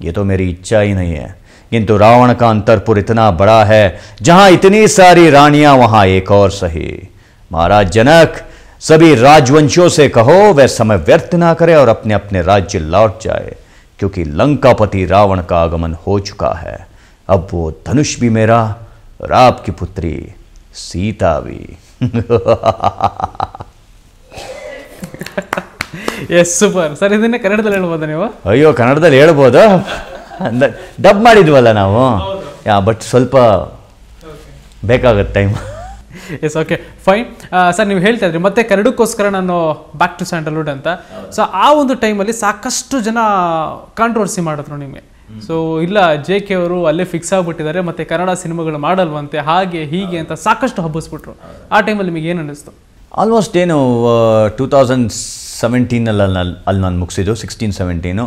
ये तो मेरी इच्छा ही नहीं है किंतु रावण का अंतरपुर इतना बड़ा है जहां इतनी सारी रानियां वहां एक और सही महाराज जनक सभी राजवंशियों से कहो वह समय व्यर्थ ना करे और अपने अपने राज्य लौट जाए क्योंकि लंकापति रावण का आगमन हो चुका है अब वो धनुष भी मेरा और आपकी पुत्री सीता भी ಎಸ್ ಸೂಪರ್ ಸರ್ ಇದನ್ನೇ ಕನ್ನಡದಲ್ಲಿ ಹೇಳ್ಬೋದಾ ನೀವು ಅಯ್ಯೋ ಕನ್ನಡದಲ್ಲಿ ಹೇಳ್ಬೋದು ಅಂದ ಡಬ್ ಮಾಡಿದ್ವಲ್ಲ ನಾವು ಯಾ ಬಟ್ ಸ್ವಲ್ಪ ಬೇಕಾಗುತ್ತೆ time yes okay fine sir ನೀವು ಹೇಳ್ತಾ ಇದ್ರಿ ಮತ್ತೆ ಕನ್ನಡಕ್ಕೋಸ್ಕರ ನಾನು ಬ್ಯಾಕ್ ಟು ಸ್ಯಾಂಡಲ್ವುಡ್ ಅಂತ ಸೊ ಆ ಒಂದು ಟೈಮಲ್ಲಿ ಸಾಕಷ್ಟು ಜನ ಕಾಂಟ್ರವರ್ಸಿ ಮಾಡಿದ್ರು ನಿಮಗೆ ಸೊ ಇಲ್ಲ ಜೆ ಕೆ ಅವರು ಅಲ್ಲೇ ಫಿಕ್ಸ್ ಆಗಿಬಿಟ್ಟಿದ್ದಾರೆ ಮತ್ತೆ ಕನ್ನಡ ಸಿನಿಮಾಗಳು ಮಾಡಲ್ವಂತೆ ಹಾಗೆ ಹೀಗೆ ಅಂತ ಸಾಕಷ್ಟು ಹಬ್ಬಿಸ್ಬಿಟ್ರು ಆ ಟೈಮಲ್ಲಿ ನಿಮಗೆ ಏನು ಅನ್ನಿಸ್ತು ಆಲ್ಮೋಸ್ಟ್ ಏನು ಟೂ ತೌಸಂಡ್ ಸೆವೆಂಟೀನಲ್ಲಿ ಅಲ್ಲಿ ಅಲ್ಲಿ ನಾನು ಮುಗಿಸಿದ್ದು ಸಿಕ್ಸ್ಟೀನ್ ಸೆವೆಂಟೀನು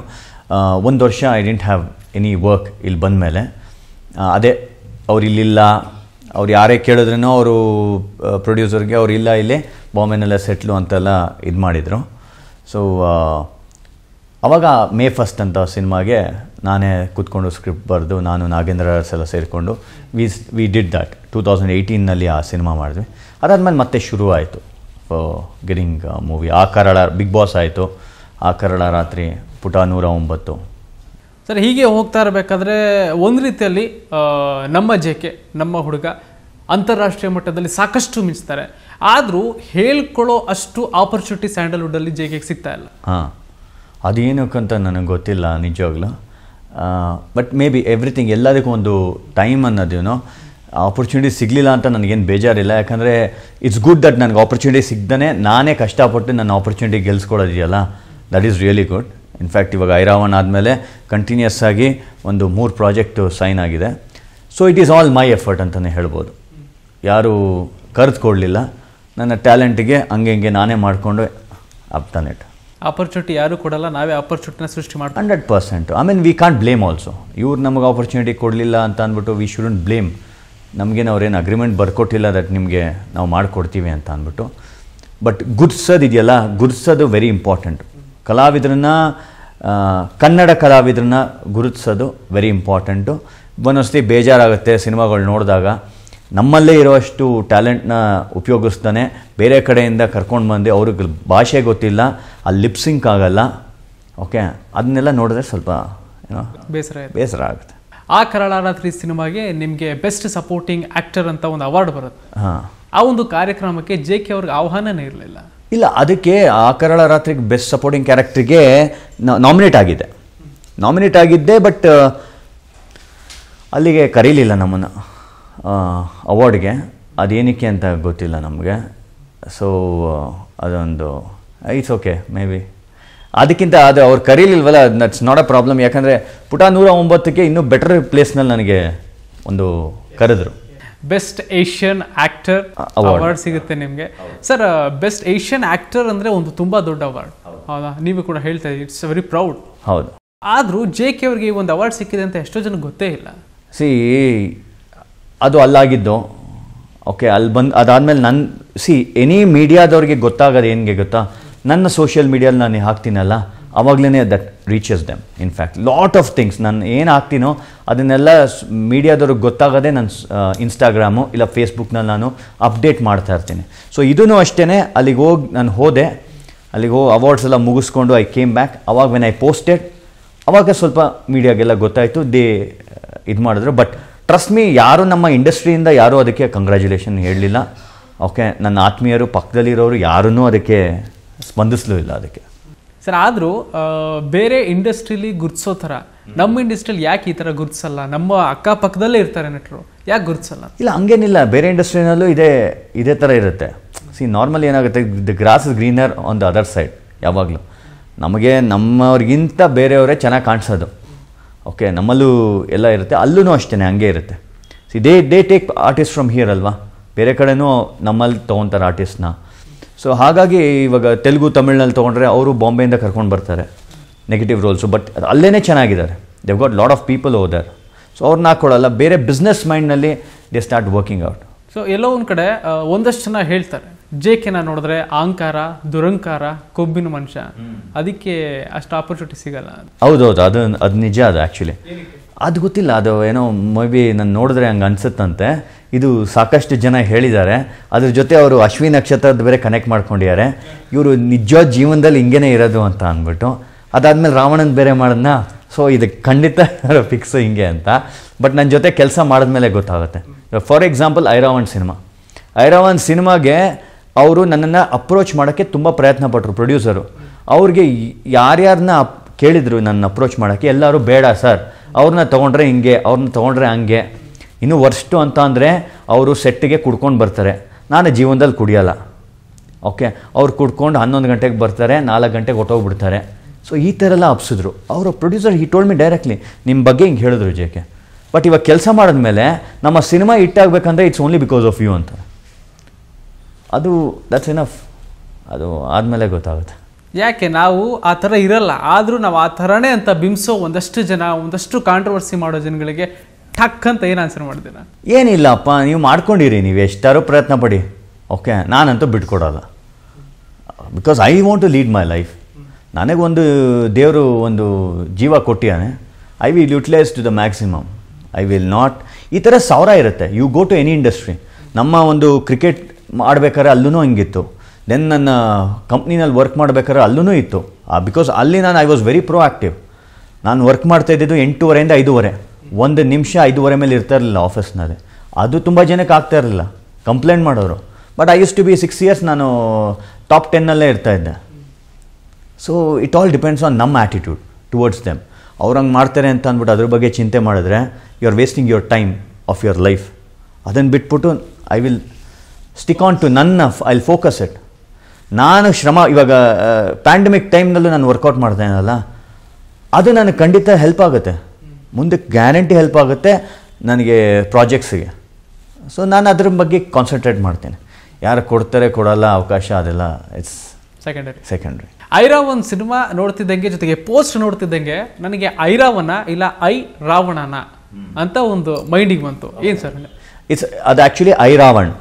ಒಂದು ವರ್ಷ I didn't have any work ಇಲ್ಲಿ ಬಂದ ಮೇಲೆ ಅದೇ ಅವ್ರು ಅವ್ರು ಯಾರೇ ಕೇಳಿದ್ರೂ ಅವರು ಪ್ರೊಡ್ಯೂಸರ್ಗೆ ಅವ್ರು ಇಲ್ಲ ಇಲ್ಲಿ ಬಾಂಬೆನೆಲ್ಲ ಸೆಟ್ಲು ಅಂತೆಲ್ಲ ಇದು ಮಾಡಿದರು ಸೊ ಅವಾಗ ಮೇ ಫಸ್ಟ್ ಅಂತ ಸಿನಿಮಾಗೆ ನಾನೇ ಕೂತ್ಕೊಂಡು ಸ್ಕ್ರಿಪ್ಟ್ ಬರೆದು ನಾನು ನಾಗೇಂದ್ರ ಅರ್ಸ್ ಎಲ್ಲ ಸೇರಿಕೊಂಡು we we did that two thousand ಏಯ್ಟೀನಲ್ಲಿ ಆ ಸಿನಿಮಾ ಮಾಡಿದ್ವಿ ಅದಾದಮೇಲೆ ಮತ್ತೆ ಶುರು ಆಯಿತು ಗೆಟಿಂಗ್ ಮೂವಿ uh, ಆ ಕರಳ ಬಿಗ್ ಬಾಸ್ ಆಯಿತು ಆ ಕರಳ ರಾತ್ರಿ ಪುಟ ನೂರ ಒಂಬತ್ತು ಸರ್ ಹೀಗೆ ಹೋಗ್ತಾ ಇರಬೇಕಾದ್ರೆ ಒಂದು ರೀತಿಯಲ್ಲಿ ನಮ್ಮ ಜೆ ಕೆ ನಮ್ಮ ಹುಡುಗ ಅಂತಾರಾಷ್ಟ್ರೀಯ ಮಟ್ಟದಲ್ಲಿ ಸಾಕಷ್ಟು ಮಿಂಚ್ತಾರೆ ಆದರೂ ಹೇಳ್ಕೊಳ್ಳೋ ಅಷ್ಟು ಆಪರ್ಚುನಿಟಿ ಸ್ಯಾಂಡಲ್ವುಡ್ಡಲ್ಲಿ ಜೆ ಕೆಗೆ ಸಿಗ್ತಾ ಇಲ್ಲ ಹಾಂ ಅಂತ ನನಗೆ ಗೊತ್ತಿಲ್ಲ ನಿಜವಾಗ್ಲೂ ಬಟ್ ಮೇ ಬಿ ಎವ್ರಿಥಿಂಗ್ ಎಲ್ಲದಕ್ಕೂ ಒಂದು ಟೈಮ್ ಅನ್ನೋದೇನೋ ಆಪರ್ಚುನಿಟಿ ಸಿಗಲಿಲ್ಲ ಅಂತ ನನಗೇನು ಬೇಜಾರಿಲ್ಲ ಯಾಕಂದರೆ ಇಟ್ಸ್ ಗುಡ್ ದಟ್ ನನಗೆ ಆಪರ್ಚುನಿಟಿ ಸಿಗ್ದೇ ನಾನೇ ಕಷ್ಟಪಟ್ಟು ನನ್ನ ಆಪರ್ಚುನಿಟಿ ಗೆಲ್ಸ್ಕೊಳ್ಳೋದಿದೆಯಲ್ಲ that is really good in fact ಇವಾಗ ಐರಾವನ್ ಆದಮೇಲೆ ಕಂಟಿನ್ಯೂಸ್ ಆಗಿ ಒಂದು ಮೂರು ಪ್ರಾಜೆಕ್ಟು ಸೈನ್ ಆಗಿದೆ so it is all my effort ಅಂತಲೇ ಹೇಳ್ಬೋದು ಯಾರೂ ಕರೆದುಕೊಳ್ಳಲಿಲ್ಲ ನನ್ನ ಟ್ಯಾಲೆಂಟಿಗೆ ಹಂಗೆ ಹಿಂಗೆ ನಾನೇ ಮಾಡಿಕೊಂಡು ಅಪ್ತಾನೆ ಆಪರ್ಚುನಿಟಿ ಯಾರೂ ಕೊಡಲ್ಲ ನಾವೇ ಆಪರ್ಚುನಿಟಿನ ಸೃಷ್ಟಿ ಮಾಡಿ hundred percent I mean we can't blame also ಇವ್ರು ನಮಗೆ ಆಪರ್ಚುನಿಟಿ ಕೊಡಲಿಲ್ಲ ಅಂತ ಅಂದ್ಬಿಟ್ಟು ವಿ ಶುಡಂಟ್ ಬ್ಲೇಮ್ ನಮಗೇನು ಅವ್ರೇನು ಅಗ್ರಿಮೆಂಟ್ ಬರ್ಕೊಟ್ಟಿಲ್ಲ ದಟ್ ನಿಮಗೆ ನಾವು ಮಾಡಿಕೊಡ್ತೀವಿ ಅಂತ ಅಂದ್ಬಿಟ್ಟು ಬಟ್ ಗುರ್ಸೋದು ಇದೆಯಲ್ಲ ಗುರ್ಸೋದು ವೆರಿ ಇಂಪಾರ್ಟೆಂಟ್ ಕಲಾವಿದ್ರನ್ನ ಕನ್ನಡ ಕಲಾವಿದ್ರನ್ನ ಗುರುತಿಸೋದು ವೆರಿ ಇಂಪಾರ್ಟೆಂಟು ಒಂದೊಂದ್ಸತಿ ಬೇಜಾರಾಗುತ್ತೆ ಸಿನಿಮಾಗಳು ನೋಡಿದಾಗ ನಮ್ಮಲ್ಲೇ ಇರೋಷ್ಟು ಟ್ಯಾಲೆಂಟ್ನ ಉಪಯೋಗಿಸ್ತಾನೆ ಬೇರೆ ಕಡೆಯಿಂದ ಕರ್ಕೊಂಡು ಬಂದು ಅವ್ರಿಗೆ ಭಾಷೆ ಗೊತ್ತಿಲ್ಲ ಅಲ್ಲಿ ಲಿಪ್ಸಿಂಕ್ ಆಗಲ್ಲ ಓಕೆ ಅದನ್ನೆಲ್ಲ ನೋಡಿದ್ರೆ ಸ್ವಲ್ಪ ಏನೋ ಬೇಸರ ಬೇಸರ ಆಗುತ್ತೆ ಆ ರಾತ್ರಿ ಸಿನಿಮಾಗೆ ನಿಮಗೆ ಬೆಸ್ಟ್ ಸಪೋರ್ಟಿಂಗ್ ಆಕ್ಟರ್ ಅಂತ ಒಂದು ಅವಾರ್ಡ್ ಬರುತ್ತೆ ಆ ಒಂದು ಕಾರ್ಯಕ್ರಮಕ್ಕೆ ಜೆ ಕೆ ಅವ್ರಿಗೆ ಆಹ್ವಾನನೇ ಇರಲಿಲ್ಲ ಇಲ್ಲ ಅದಕ್ಕೆ ಆ ಕರಾಳ ರಾತ್ರಿಗೆ ಬೆಸ್ಟ್ ಸಪೋರ್ಟಿಂಗ್ ಕ್ಯಾರೆಕ್ಟ್ರಿಗೆ ನಾಮಿನೇಟ್ ಆಗಿದೆ ನಾಮಿನೇಟ್ ಆಗಿದ್ದೆ ಬಟ್ ಅಲ್ಲಿಗೆ ಕರೀಲಿಲ್ಲ ನಮ್ಮನ್ನು ಅವಾರ್ಡ್ಗೆ ಅದೇನಕ್ಕೆ ಅಂತ ಗೊತ್ತಿಲ್ಲ ನಮಗೆ ಸೊ ಅದೊಂದು ಇಟ್ಸ್ ಓಕೆ ಮೇ ಬಿ ಅದಕ್ಕಿಂತ ಅದು ಅವ್ರು ಕರೀಲಿಲ್ವಲ್ಲ ದಟ್ಸ್ ನಾಟ್ ಅ ಪ್ರಾಬ್ಲಮ್ ಯಾಕಂದರೆ ಪುಟ ನೂರ ಒಂಬತ್ತಕ್ಕೆ ಇನ್ನೂ ಬೆಟರ್ ಪ್ಲೇಸ್ನಲ್ಲಿ ನನಗೆ ಒಂದು ಕರೆದರು ಬೆಸ್ಟ್ ಏಷ್ಯನ್ ಆಕ್ಟರ್ ಅವಾರ್ಡ್ ಸಿಗುತ್ತೆ ನಿಮಗೆ ಸರ್ ಬೆಸ್ಟ್ ಏಷ್ಯನ್ ಆಕ್ಟರ್ ಅಂದರೆ ಒಂದು ತುಂಬ ದೊಡ್ಡ ಅವಾರ್ಡ್ ಹೌದಾ ನೀವು ಕೂಡ ಹೇಳ್ತಾ ಇದ್ದೀವಿ ಇಟ್ಸ್ ವೆರಿ ಪ್ರೌಡ್ ಹೌದು ಆದರೂ ಜೆ ಕೆ ಅವರಿಗೆ ಒಂದು ಅವಾರ್ಡ್ ಸಿಕ್ಕಿದೆ ಅಂತ ಎಷ್ಟೋ ಜನಕ್ಕೆ ಗೊತ್ತೇ ಇಲ್ಲ ಸಿ ಅದು ಅಲ್ಲಾಗಿದ್ದು ಓಕೆ ಅಲ್ಲಿ ಬಂದು ಅದಾದಮೇಲೆ ನನ್ನ ಸಿ ಎನಿ ಮೀಡಿಯಾದವ್ರಿಗೆ ಗೊತ್ತಾಗೋದು ಏನಿಗೆ ಗೊತ್ತಾ ನನ್ನ ಸೋಷಿಯಲ್ ಮೀಡಿಯಲ್ಲಿ ನಾನು ಹಾಕ್ತೀನಲ್ಲ ಅವಾಗಲೇ that reaches them in fact lot of things ನಾನು ಏನು ಹಾಕ್ತೀನೋ ಅದನ್ನೆಲ್ಲ ಮೀಡಿಯಾದವ್ರಿಗೆ ಗೊತ್ತಾಗದೆ ನಾನು ಇನ್ಸ್ಟಾಗ್ರಾಮು ಇಲ್ಲ ಫೇಸ್ಬುಕ್ನಲ್ಲಿ ನಾನು ಅಪ್ಡೇಟ್ ಮಾಡ್ತಾ ಇರ್ತೀನಿ ಸೊ ಇದೂ ಅಷ್ಟೇ ಅಲ್ಲಿಗೆ ಹೋಗಿ ನಾನು ಹೋದೆ ಅಲ್ಲಿಗೆ ಹೋಗಿ ಅವಾರ್ಡ್ಸ್ ಎಲ್ಲ ಮುಗಿಸ್ಕೊಂಡು ಐ ಕೇಮ್ ಬ್ಯಾಕ್ ಅವಾಗ ವೆನ್ ಐ ಪೋಸ್ಟೆಡ್ ಅವಾಗ ಸ್ವಲ್ಪ ಮೀಡಿಯಾಗೆಲ್ಲ ಗೊತ್ತಾಯಿತು ದೇ ಇದು ಮಾಡಿದ್ರು ಬಟ್ ಟ್ರಸ್ಟ್ ಮೀ ಯಾರು ನಮ್ಮ ಇಂಡಸ್ಟ್ರಿಯಿಂದ ಯಾರೂ ಅದಕ್ಕೆ ಕಂಗ್ರ್ಯಾಚುಲೇಷನ್ ಹೇಳಲಿಲ್ಲ ಓಕೆ ನನ್ನ ಆತ್ಮೀಯರು ಪಕ್ಕದಲ್ಲಿರೋರು ಯಾರೂ ಅದಕ್ಕೆ ಸ್ಪಂದಿಸ್ಲೂ ಇಲ್ಲ ಅದಕ್ಕೆ ಸರ್ ಆದರೂ ಬೇರೆ ಇಂಡಸ್ಟ್ರೀಲಿ ಗುರ್ತಿಸೋ ಥರ ನಮ್ಮ ಇಂಡಸ್ಟ್ರಿಯಲ್ಲಿ ಯಾಕೆ ಈ ಥರ ಗುರುತಿಸಲ್ಲ ನಮ್ಮ ಅಕ್ಕಪಕ್ಕದಲ್ಲೇ ಇರ್ತಾರೆ ನೆಟ್ರು ಯಾಕೆ ಗುರುತಿಸಲ್ಲ ಇಲ್ಲ ಹಂಗೇನಿಲ್ಲ ಬೇರೆ ಇಂಡಸ್ಟ್ರಿನಲ್ಲೂ ಇದೇ ಇದೇ ಥರ ಇರುತ್ತೆ ಸಿ ನಾರ್ಮಲ್ ಏನಾಗುತ್ತೆ the grass is greener on the other side ಯಾವಾಗಲೂ ನಮಗೆ ನಮ್ಮವ್ರಿಗಿಂತ ಬೇರೆಯವರೇ ಚೆನ್ನಾಗಿ ಕಾಣಿಸೋದು ಓಕೆ ನಮ್ಮಲ್ಲೂ ಎಲ್ಲ ಇರುತ್ತೆ ಅಲ್ಲೂ ಅಷ್ಟೇ ಹಂಗೆ ಇರುತ್ತೆ see they they take artist from here ಅಲ್ವಾ ಬೇರೆ ಕಡೆನೂ ನಮ್ಮಲ್ಲಿ ತೊಗೊತಾರೆ ಆರ್ಟಿಸ್ಟ್ನ ಸೊ ಹಾಗಾಗಿ ಇವಾಗ ತೆಲುಗು ತಮಿಳ್ನಲ್ಲಿ ತೊಗೊಂಡ್ರೆ ಅವರು ಬಾಂಬೆಯಿಂದ ಕರ್ಕೊಂಡು ಬರ್ತಾರೆ ನೆಗೆಟಿವ್ ರೋಲ್ಸು ಬಟ್ ಅಲ್ಲೇ ಚೆನ್ನಾಗಿದ್ದಾರೆ they've got lot of people other so ಅವ್ರನ್ನ ಹಾಕ್ಕೊಡಲ್ಲ ಬೇರೆ ಬಿಸ್ನೆಸ್ ಮೈಂಡ್ನಲ್ಲಿ they start working out so ಎಲ್ಲೋ ಒಂದು ಕಡೆ ಒಂದಷ್ಟು ಜನ ಹೇಳ್ತಾರೆ ಜೆ ನಾ ನೋಡಿದ್ರೆ ಅಹಂಕಾರ ದುರಂಕಾರ ಕೊಬ್ಬಿನ ಮನುಷ್ಯ ಅದಕ್ಕೆ ಅಷ್ಟು ಆಪರ್ಚುನಿಟಿ ಸಿಗಲ್ಲ ಹೌದೌದು ಅದು ಅದು ನಿಜ ಅದು ಆ್ಯಕ್ಚುಲಿ ಅದು ಗೊತ್ತಿಲ್ಲ ಅದು ಏನೋ ಮೇ ಬಿ ನಾನು ನೋಡಿದ್ರೆ ಹಂಗೆ ಅನಿಸುತ್ತಂತೆ ಇದು ಸಾಕಷ್ಟು ಜನ ಹೇಳಿದ್ದಾರೆ ಅದ್ರ ಜೊತೆ ಅವರು ಅಶ್ವಿನಿ ನಕ್ಷತ್ರದ ಬೇರೆ ಕನೆಕ್ಟ್ ಮಾಡ್ಕೊಂಡಿದ್ದಾರೆ ಇವರು ನಿಜ ಜೀವನದಲ್ಲಿ ಹಿಂಗೇನೆ ಇರೋದು ಅಂತ ಅಂದ್ಬಿಟ್ಟು ಅದಾದಮೇಲೆ ರಾವಣನ ಬೇರೆ ಮಾಡೋದನ್ನ ಸೊ ಇದು ಖಂಡಿತ ಫಿಕ್ಸ್ ಹಿಂಗೆ ಅಂತ ಬಟ್ ನನ್ನ ಜೊತೆ ಕೆಲಸ ಮಾಡಿದ್ಮೇಲೆ ಗೊತ್ತಾಗುತ್ತೆ for example Airavan cinema Airavan ಸಿನಿಮಾಗೆ ಅವರು ನನ್ನನ್ನು ಅಪ್ರೋಚ್ ಮಾಡೋಕ್ಕೆ ತುಂಬ ಪ್ರಯತ್ನ ಪಟ್ಟರು ಪ್ರೊಡ್ಯೂಸರು ಅವ್ರಿಗೆ ಯಾರ್ಯಾರನ್ನ ಕೇಳಿದರು ನನ್ನ ಅಪ್ರೋಚ್ ಮಾಡೋಕ್ಕೆ ಎಲ್ಲರೂ ಬೇಡ ಸರ್ ಅವ್ರನ್ನ ತೊಗೊಂಡ್ರೆ ಹಿಂಗೆ ಅವ್ರನ್ನ ತೊಗೊಂಡ್ರೆ ಹಂಗೆ ಇನ್ನು ವರ್ಷ ಅಂತ ಅಂದರೆ ಅವರು ಸೆಟ್ಟಿಗೆ ಕುಡ್ಕೊಂಡು ಬರ್ತಾರೆ ನಾನು ಜೀವನದಲ್ಲಿ ಕುಡಿಯೋಲ್ಲ ಓಕೆ ಅವ್ರು ಕುಡ್ಕೊಂಡು ಹನ್ನೊಂದು ಗಂಟೆಗೆ ಬರ್ತಾರೆ ನಾಲ್ಕು ಗಂಟೆಗೆ ಹೊಟ್ಟೋಗ್ಬಿಡ್ತಾರೆ ಸೊ ಈ ಥರ ಎಲ್ಲ ಅಪ್ಸಿದ್ರು ಅವರ producer he told me directly ನಿಮ್ಮ ಬಗ್ಗೆ ಹಿಂಗೆ ಹೇಳಿದ್ರು ಜೇಕೆ ಬಟ್ ಇವಾಗ ಕೆಲಸ ಮಾಡಿದ್ಮೇಲೆ ನಮ್ಮ ಸಿನಿಮಾ ಹಿಟ್ಟಾಗಬೇಕಂದ್ರೆ it's only because of you ಅಂತ ಅದು ದಟ್ಸ್ ಎನಫ್ ಅದು ಆದಮೇಲೆ ಗೊತ್ತಾಗುತ್ತೆ ಯಾಕೆ ನಾವು ಆ ಥರ ಇರಲ್ಲ ಆದರೂ ನಾವು ಆ ಥರನೇ ಅಂತ ಬಿಂಬಿಸೋ ಒಂದಷ್ಟು ಜನ ಒಂದಷ್ಟು ಕಾಂಟ್ರವರ್ಸಿ ಮಾಡೋ ಜನಗಳಿಗೆ ಠಕ್ ಅಂತ ಏನು ಆನ್ಸರ್ ಮಾಡ್ತೀರ ಏನಿಲ್ಲಪ್ಪ ನೀವು ಮಾಡ್ಕೊಂಡಿರಿ ನೀವು ಎಷ್ಟಾದ್ರೂ ಪ್ರಯತ್ನ ಪಡಿ ಓಕೆ ನಾನಂತೂ ಬಿಟ್ಕೊಡೋಲ್ಲ because I want to lead my life ನನಗೊಂದು ದೇವರು ಒಂದು ಜೀವ ಕೊಟ್ಟಿಯಾನೆ I will utilise to the maximum I will not ಈ ಥರ ಸಾವಿರ ಇರುತ್ತೆ you go to any industry ನಮ್ಮ ಒಂದು ಕ್ರಿಕೆಟ್ ಮಾಡಬೇಕಾದ್ರೆ ಅಲ್ಲೂ ಹಿಂಗಿತ್ತು ದೆನ್ ನನ್ನ ಕಂಪ್ನಿನಲ್ಲಿ ವರ್ಕ್ ಮಾಡಬೇಕಾದ್ರೆ ಅಲ್ಲೂ ಇತ್ತು ಬಿಕಾಸ್ ಅಲ್ಲಿ ನಾನು I was very proactive ನಾನು ವರ್ಕ್ ಮಾಡ್ತಾ ಇದ್ದಿದ್ದು ಎಂಟೂವರೆಯಿಂದ ಐದೂವರೆ ಒಂದು ನಿಮಿಷ ಐದೂವರೆ ಮೇಲೆ ಇರ್ತಾ ಇರಲಿಲ್ಲ ಆಫೀಸ್ನಲ್ಲಿ ಅದು ತುಂಬ ಜನಕ್ಕೆ ಆಗ್ತಾ ಇರಲಿಲ್ಲ ಕಂಪ್ಲೇಂಟ್ ಮಾಡೋರು but I use to be six years ನಾನು ಟಾಪ್ ಟೆನ್ನಲ್ಲೇ ಇದ್ದೆ so it all depends on ನಮ್ಮ ಆ್ಯಟಿಟ್ಯೂಡ್ ಟುವರ್ಡ್ಸ್ ದೆಮ್ ಅವ್ರು ಹಂಗೆ ಮಾಡ್ತಾರೆ ಅಂತ ಅಂದ್ಬಿಟ್ಟು ಅದ್ರ ಬಗ್ಗೆ ಚಿಂತೆ ಮಾಡಿದ್ರೆ you are wasting your time of your life ಅದನ್ನು ಬಿಟ್ಬಿಟ್ಟು I will stick on to ನನ್ನ ಐ ವಿಲ್ ಫೋಕಸ್ ಇಟ್ ನಾನು ಶ್ರಮ ಇವಾಗ ಪ್ಯಾಂಡಮಿಕ್ ಟೈಮ್ನಲ್ಲೂ ನಾನು ವರ್ಕೌಟ್ ಮಾಡ್ತಾ ಅದು ನನಗೆ ಖಂಡಿತ ಹೆಲ್ಪ್ ಆಗುತ್ತೆ ಮುಂದಕ್ಕೆ ಗ್ಯಾರಂಟಿ ಹೆಲ್ಪ್ ಆಗುತ್ತೆ ನನಗೆ ಪ್ರಾಜೆಕ್ಟ್ಸಿಗೆ ಸೊ ನಾನು ಅದ್ರ ಬಗ್ಗೆ ಕಾನ್ಸಂಟ್ರೇಟ್ ಮಾಡ್ತೇನೆ ಯಾರು ಕೊಡ್ತಾರೆ ಕೊಡಲ್ಲ ಅವಕಾಶ ಅದೆಲ್ಲ it's secondary secondary Airavan cinema ನೋಡ್ತಿದ್ದಂಗೆ ಜೊತೆಗೆ ಪೋಸ್ಟ್ ನೋಡ್ತಿದ್ದಂಗೆ ನನಗೆ ಐರಾವನ ಇಲ್ಲ ಐ ರಾವಣನ ಅಂತ ಒಂದು ಮೈಂಡಿಗೆ ಬಂತು ಏನು ಸರ್ ಇಟ್ಸ್ ಅದು ಆ್ಯಕ್ಚುಲಿ ಐ ರಾವಣ್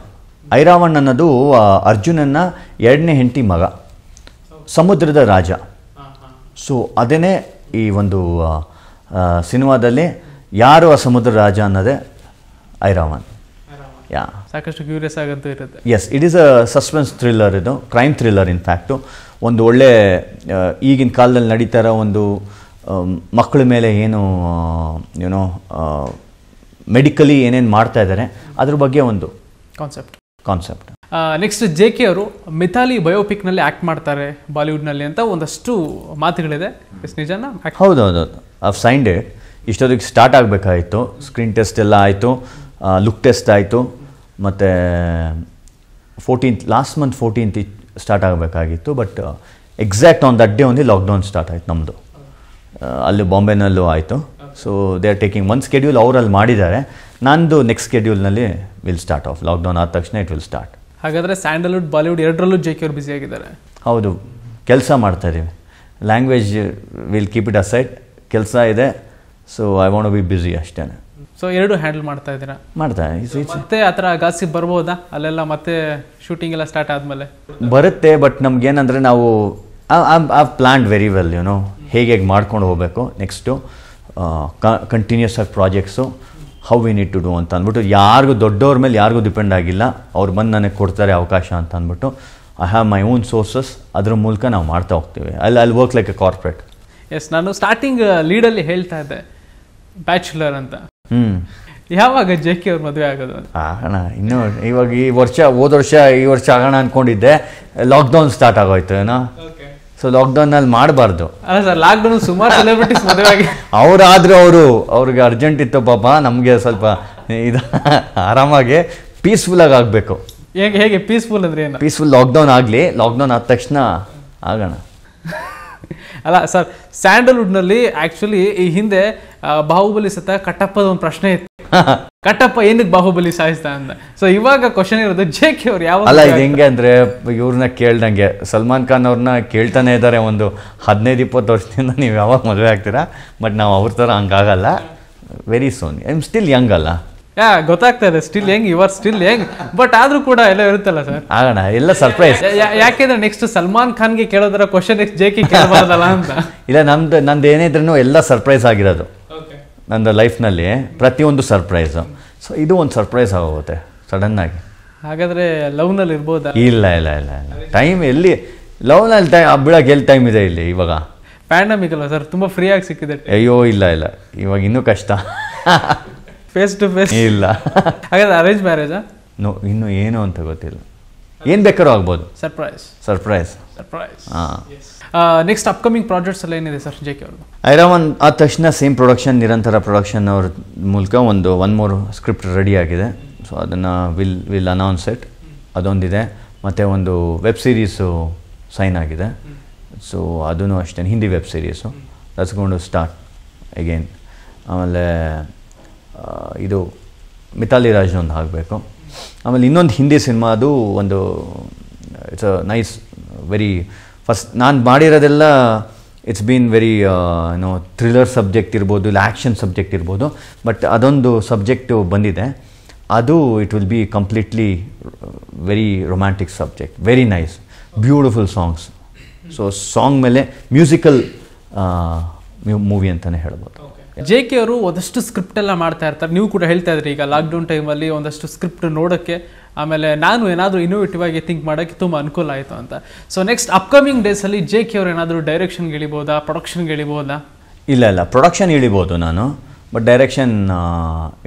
ಐರಾವಣ್ ಅನ್ನೋದು ಅರ್ಜುನನ ಎರಡನೇ ಹೆಂಡತಿ ಮಗ ಸಮುದ್ರದ ರಾಜ ಸೊ ಅದೇನೇ ಈ ಒಂದು ಸಿನಿಮಾದಲ್ಲಿ ಯಾರು ಆ ಸಮುದ್ರ ರಾಜ ಅನ್ನೋದೇ ಐರಾವಣ್ ಯಾ ಸಾಕಷ್ಟು ಕ್ಯೂರಿಯಸ್ ಆಗಂತೂ ಇರುತ್ತೆ yes it is a suspense thriller ಇದು ಕ್ರೈಮ್ ಥ್ರಿಲ್ಲರ್ ಇನ್ ಫ್ಯಾಕ್ಟು ಒಂದು ಒಳ್ಳೆ ಈಗಿನ ಕಾಲದಲ್ಲಿ ನಡೀತಾ ಇರೋ ಒಂದು ಮಕ್ಕಳ ಮೇಲೆ ಏನು ಏನೋ ಮೆಡಿಕಲಿ ಏನೇನು ಮಾಡ್ತಾ ಇದ್ದಾರೆ ಅದ್ರ ಬಗ್ಗೆ ಒಂದು concept concept next J K ಅವರು ಮಿಥಾಲಿ ಬಯೋಪಿಕ್ನಲ್ಲಿ ಆ್ಯಕ್ಟ್ ಮಾಡ್ತಾರೆ ಬಾಲಿವುಡ್ನಲ್ಲಿ ಅಂತ ಒಂದಷ್ಟು ಮಾತುಗಳಿದೆ ನಿಜನಾ ಹೌದು ಹೌದು ಆಫ್ ಸೈಂಡ್ ಇಟ್ ಇಷ್ಟೊತ್ತಿಗೆ ಸ್ಟಾರ್ಟ್ ಆಗಬೇಕಾಯಿತು ಸ್ಕ್ರೀನ್ ಟೆಸ್ಟ್ ಎಲ್ಲ ಆಯಿತು ಲುಕ್ ಟೆಸ್ಟ್ ಆಯಿತು ಮತ್ತು fourteenth last month fourteenth start ಆಗಬೇಕಾಗಿತ್ತು but exact on that day ಒಂದು ಲಾಕ್ಡೌನ್ ಸ್ಟಾರ್ಟ್ ಆಯಿತು ನಮ್ಮದು ಅಲ್ಲಿ ಬಾಂಬೆನಲ್ಲೂ ಆಯಿತು so they are taking one schedule ಅವರಲ್ಲಿ ಮಾಡಿದ್ದಾರೆ ನಂದು ನೆಕ್ಸ್ಟ್ ಶೆಡ್ಯೂಲ್ನಲ್ಲಿ ವಿಲ್ ಸ್ಟಾರ್ಟ್ ಆಫ್ ಲಾಕ್ಡೌನ್ ಆದ ತಕ್ಷಣ ಇಟ್ ವಿಲ್ ಸ್ಟಾರ್ಟ್ ಹಾಗಾದರೆ ಸ್ಯಾಂಡಲ್ವುಡ್ ಬಾಲಿವುಡ್ ಎರಡರಲ್ಲೂ ಜೆ ಕೆ ಅವ್ರು ಆಗಿದ್ದಾರೆ ಹೌದು ಕೆಲಸ ಮಾಡ್ತಾ ಇದ್ದೀವಿ language will keep it aside ಕೆಲಸ ಇದೆ so I want be busy ಅಷ್ಟೇ ಸೊ ಎರಡು ಹ್ಯಾಂಡಲ್ ಮಾಡ್ತಾ ಇದ್ದೀರಾ ಮಾಡ್ತಾ ಮತ್ತೆ ಆ ಥರ ಗಾಸಿಗೆ ಬರ್ಬೋದಾ ಅಲ್ಲೆಲ್ಲ ಮತ್ತೆ ಶೂಟಿಂಗ್ ಎಲ್ಲ ಸ್ಟಾರ್ಟ್ ಆದಮೇಲೆ ಬರುತ್ತೆ ಬಟ್ ಏನಂದ್ರೆ ನಾವು ಆ plan very well you know ಹೇಗೆ ಮಾಡ್ಕೊಂಡು ಹೋಗಬೇಕು ನೆಕ್ಸ್ಟು ಕಂಟಿನ್ಯೂಸ್ ಆಗಿ projects how we need to do ಅಂತ ಅಂದ್ಬಿಟ್ಟು ಯಾರಿಗೂ ದೊಡ್ಡವ್ರ ಮೇಲೆ ಯಾರಿಗೂ ಡಿಪೆಂಡ್ ಆಗಿಲ್ಲ ಅವ್ರು ಬಂದು ನನಗೆ ಕೊಡ್ತಾರೆ ಅವಕಾಶ ಅಂತ ಅಂದ್ಬಿಟ್ಟು I have my own sources ಅದ್ರ ಮೂಲಕ ನಾವು ಮಾಡ್ತಾ ಹೋಗ್ತೀವಿ uh, ಅಲ್ಲಿ ಅಲ್ಲಿ work like a corporate yes ನಾನು ಸ್ಟಾರ್ಟಿಂಗ್ ಲೀಡಲ್ಲಿ ಹೇಳ್ತಾ ಇದ್ದೆ ಬ್ಯಾಚುಲರ್ ಅಂತ ಹ್ಞೂ ಯಾವಾಗ ಜೆ ಕೆ ಅವ್ರ ಮದುವೆ ಆಗೋದು ಆಗೋಣ ಇನ್ನೂ ಇವಾಗ ಈ ವರ್ಷ ಹೋದ ವರ್ಷ ಈ ವರ್ಷ ಆಗೋಣ ಅಂದ್ಕೊಂಡಿದ್ದೆ ಲಾಕ್ಡೌನ್ ಸ್ಟಾರ್ಟ್ ಆಗೋಯ್ತು ಏನೋ ಸೊ ಲಾಕ್ಡೌನಲ್ಲಿ ಮಾಡಬಾರ್ದು ಸರ್ ಲಾಕ್ಡೌನ್ ಸುಮಾರು ಸೆಲೆಬ್ರಿಟೀಸ್ ಅವರಾದ್ರೂ ಅವರು ಅವ್ರಿಗೆ ಅರ್ಜೆಂಟ್ ಇತ್ತು ಪಾಪ ನಮಗೆ ಸ್ವಲ್ಪ ಇದು ಆರಾಮಾಗಿ ಪೀಸ್ಫುಲ್ಲಾಗಿ ಆಗಬೇಕು ಹೇಗೆ ಹೇಗೆ ಪೀಸ್ಫುಲ್ ಅಂದರೆ ಏನು ಪೀಸ್ಫುಲ್ ಲಾಕ್ಡೌನ್ ಆಗಲಿ ಲಾಕ್ಡೌನ್ ಆದ ತಕ್ಷಣ ಆಗೋಣ ಅಲ್ಲ ಸರ್ ಸ್ಯಾಂಡಲ್ವುಡ್ನಲ್ಲಿ ಆ್ಯಕ್ಚುಲಿ ಈ ಹಿಂದೆ ಬಾಹುಬಲಿ ಸತ ಕಟ್ಟಪ್ಪದ ಒಂದು ಪ್ರಶ್ನೆ ಇತ್ತು ಕಟ್ಟಪ್ಪ ಏನಕ್ಕೆ ಬಾಹುಬಲಿ ಸಾಯಿಸ್ತಾ ಅಂತ ಸೊ ಇವಾಗ ಕ್ವಶನ್ ಇರೋದು ಜೆ ಕೆ ಅವ್ರು ಯಾವ ಅಲ್ಲ ಇದು ಹೆಂಗೆ ಅಂದರೆ ಇವ್ರನ್ನ ಕೇಳ್ದಂಗೆ ಸಲ್ಮಾನ್ ಖಾನ್ ಅವ್ರನ್ನ ಕೇಳ್ತಾನೆ ಇದ್ದಾರೆ ಒಂದು ಹದಿನೈದು ಇಪ್ಪತ್ತು ವರ್ಷದಿಂದ ನೀವು ಯಾವಾಗ ಮದುವೆ ಆಗ್ತೀರಾ ಬಟ್ ನಾವು ಅವ್ರ ಥರ ಹಂಗಾಗಲ್ಲ very soon I am still young ಅಲ್ಲ ಯಾ ಗೊತ್ತಾಗ್ತಾ ಇದೆ still young you are still young but ಆದ್ರೂ ಕೂಡ ಎಲ್ಲ ಇರುತ್ತಲ್ಲ ಸರ್ ಆಗೋಣ ಎಲ್ಲ ಸರ್ಪ್ರೈಸ್ ಯಾಕೆಂದ್ರೆ ನೆಕ್ಸ್ಟ್ ಸಲ್ಮಾನ್ ಖಾನ್ ಗೆ ಕೇಳೋದ್ರ ಕ್ವಶನ್ ನೆಕ್ಸ್ಟ್ ಜೆ ಕೆ ಕೇಳಬಾರ್ದಲ್ಲ ಅಂತ ಇಲ್ಲ ನಮ್ದು ನಂದು ಏನೇ ಇದ್ರೂ ಎಲ್ಲ ಸರ್ಪ್ರೈಸ್ ಆಗಿರೋದು ನನ್ನ ಲೈಫ್ನಲ್ಲಿ ಪ್ರತಿಯೊಂದು ಸರ್ಪ್ರೈಸು ಸೊ ಇದು ಒಂದು ಸರ್ಪ್ರೈಸ್ ಆಗೋಗುತ್ತೆ ಸಡನ್ನಾಗಿ ಹಾಗಾದರೆ ಲವ್ನಲ್ಲಿ ಇರ್ಬೋದು ಇಲ್ಲ ಇಲ್ಲ ಇಲ್ಲ ಇಲ್ಲ ಟೈಮ್ ಎಲ್ಲಿ ಲವ್ನಲ್ಲಿ ಟೈಮ್ ಹಬ್ಬಳಕ್ಕೆ ಎಲ್ಲಿ ಟೈಮ್ ಇದೆ ಇಲ್ಲಿ ಇವಾಗ ಪ್ಯಾಂಡಮಿಕ್ ಅಲ್ವಾ ಸರ್ ತುಂಬ ಫ್ರೀಯಾಗಿ ಸಿಕ್ಕಿದೆ ಅಯ್ಯೋ ಇಲ್ಲ ಇಲ್ಲ ಇವಾಗ ಇನ್ನೂ ಕಷ್ಟ ಫೇಸ್ ಟು ಫೇಸ್ ಇಲ್ಲ ಹಾಗಾದ್ರೆ ಅರೇಂಜ್ ಮ್ಯಾರೇಜಾ ನೋ ಇನ್ನೂ ಏನು ಅಂತ ಗೊತ್ತಿಲ್ಲ ಏನು ಬೇಕಾದ್ರೂ ಆಗ್ಬೋದು surprise surprise surprise next upcoming projects ಎಲ್ಲ ಏನಿದೆ ಸರ್ ಜೆ ಕೆ ಅವ್ರದ್ದು ಒಂದು ಆದ ತಕ್ಷಣ ಸೇಮ್ ಪ್ರೊಡಕ್ಷನ್ ನಿರಂತರ ಪ್ರೊಡಕ್ಷನ್ ಅವ್ರ ಮೂಲಕ ಒಂದು ಒನ್ ಮೂರು ಸ್ಕ್ರಿಪ್ಟ್ ರೆಡಿ ಆಗಿದೆ ಸೊ ಅದನ್ನು ವಿಲ್ ವಿಲ್ ಅನೌನ್ಸ್ ಇಟ್ ಅದೊಂದಿದೆ ಮತ್ತು ಒಂದು ವೆಬ್ ಸೀರೀಸು ಸೈನ್ ಆಗಿದೆ ಸೊ ಅದೂ ಅಷ್ಟೇ ಹಿಂದಿ ವೆಬ್ ಸೀರೀಸು ರಸ್ಕೊಂಡು ಸ್ಟಾರ್ಟ್ ಅಗೇನ್ ಆಮೇಲೆ ಇದು ಮಿಥಾಲಿ ರಾಜ್ ಆಗಬೇಕು ಆಮೇಲೆ ಇನ್ನೊಂದು ಹಿಂದಿ ಸಿನಿಮಾ ಅದು ಒಂದು it's a nice very first ನಾನು ಮಾಡಿರೋದೆಲ್ಲ ಇಟ್ಸ್ ಬೀನ್ ವೆರಿ ಏನು ಥ್ರಿಲ್ಲರ್ ಸಬ್ಜೆಕ್ಟ್ ಇರ್ಬೋದು ಇಲ್ಲ ಆ್ಯಕ್ಷನ್ ಸಬ್ಜೆಕ್ಟ್ ಇರ್ಬೋದು ಬಟ್ ಅದೊಂದು ಸಬ್ಜೆಕ್ಟು ಬಂದಿದೆ ಅದು it will be completely very romantic subject very nice beautiful songs so song ಮೇಲೆ ಮ್ಯೂಸಿಕಲ್ ಮೂವಿ ಅಂತಲೇ ಹೇಳ್ಬೋದು ಜೆ ಕೆ ಅವರು ಒಂದಷ್ಟು ಸ್ಕ್ರಿಪ್ಟ್ ಎಲ್ಲ ಮಾಡ್ತಾ ಇರ್ತಾರೆ ನೀವು ಕೂಡ ಹೇಳ್ತಾ ಇದ್ರಿ ಈಗ ಲಾಕ್ಡೌನ್ ಟೈಮಲ್ಲಿ ಒಂದಷ್ಟು ಸ್ಕ್ರಿಪ್ಟ್ ನೋಡೋಕ್ಕೆ ಆಮೇಲೆ ನಾನು ಏನಾದರೂ ಇನೋವೇಟಿವ್ ಆಗಿ ಥಿಂಕ್ ಮಾಡೋಕ್ಕೆ ತುಂಬ ಅನುಕೂಲ ಆಯಿತು ಅಂತ ಸೊ ನೆಕ್ಸ್ಟ್ ಅಪ್ಕಮಿಂಗ್ ಡೇಸಲ್ಲಿ ಜೆ ಕೆ ಅವರು ಏನಾದರೂ ಡೈರೆಕ್ಷನ್ಗೆ ಇಳಿಬೋದಾ ಪ್ರೊಡಕ್ಷನ್ಗೆ ಇಳಿಬೋದಾ ಇಲ್ಲ ಇಲ್ಲ ಪ್ರೊಡಕ್ಷನ್ ಇಳಿಬೋದು ನಾನು ಬಟ್ ಡೈರೆಕ್ಷನ್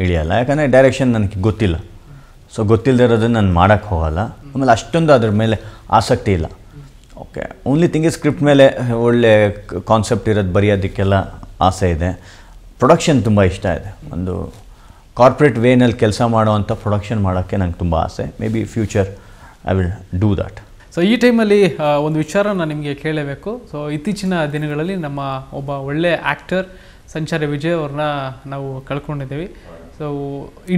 ಇಳಿಯಲ್ಲ ಯಾಕಂದರೆ ಡೈರೆಕ್ಷನ್ ನನಗೆ ಗೊತ್ತಿಲ್ಲ ಸೊ ಗೊತ್ತಿಲ್ಲದೆ ಇರೋದನ್ನು ನಾನು ಮಾಡೋಕ್ಕೆ ಹೋಗಲ್ಲ ಆಮೇಲೆ ಅಷ್ಟೊಂದು ಅದ್ರ ಮೇಲೆ ಆಸಕ್ತಿ ಇಲ್ಲ ಓಕೆ ಓನ್ಲಿ ಥಿಂಗ್ ಸ್ಕ್ರಿಪ್ಟ್ ಮೇಲೆ ಒಳ್ಳೆ ಕಾನ್ಸೆಪ್ಟ್ ಇರೋದು ಬರೆಯೋದಕ್ಕೆಲ್ಲ ಆಸೆ ಇದೆ ಪ್ರೊಡಕ್ಷನ್ ತುಂಬ ಇಷ್ಟ ಇದೆ ಒಂದು ಕಾರ್ಪೊರೇಟ್ ವೇನಲ್ಲಿ ಕೆಲಸ ಮಾಡುವಂಥ ಪ್ರೊಡಕ್ಷನ್ ಮಾಡೋಕ್ಕೆ ನಂಗೆ ತುಂಬ ಆಸೆ may be future I will do that so ಈ ಟೈಮಲ್ಲಿ ಒಂದು ವಿಚಾರ ನಾನು ನಿಮಗೆ ಕೇಳಬೇಕು ಸೊ ಇತ್ತೀಚಿನ ದಿನಗಳಲ್ಲಿ ನಮ್ಮ ಒಬ್ಬ ಒಳ್ಳೆ ಆ್ಯಕ್ಟರ್ ಸಂಚಾರಿ ವಿಜಯ್ ಅವ್ರನ್ನ ನಾವು ಕಳ್ಕೊಂಡಿದ್ದೀವಿ ಸೊ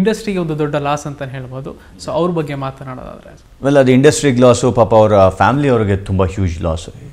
ಇಂಡಸ್ಟ್ರಿಗೆ ಒಂದು ದೊಡ್ಡ ಲಾಸ್ ಅಂತ ಹೇಳ್ಬೋದು ಸೊ ಅವ್ರ ಬಗ್ಗೆ ಮಾತನಾಡೋದಾದರೆ ವೆಲ್ ಅದು ಇಂಡಸ್ಟ್ರಿಗೆ ಲಾಸು ಪಾಪ ಅವರ ಫ್ಯಾಮಿಲಿ ಅವ್ರಿಗೆ ತುಂಬ ಹ್ಯೂಜ್ ಲಾಸು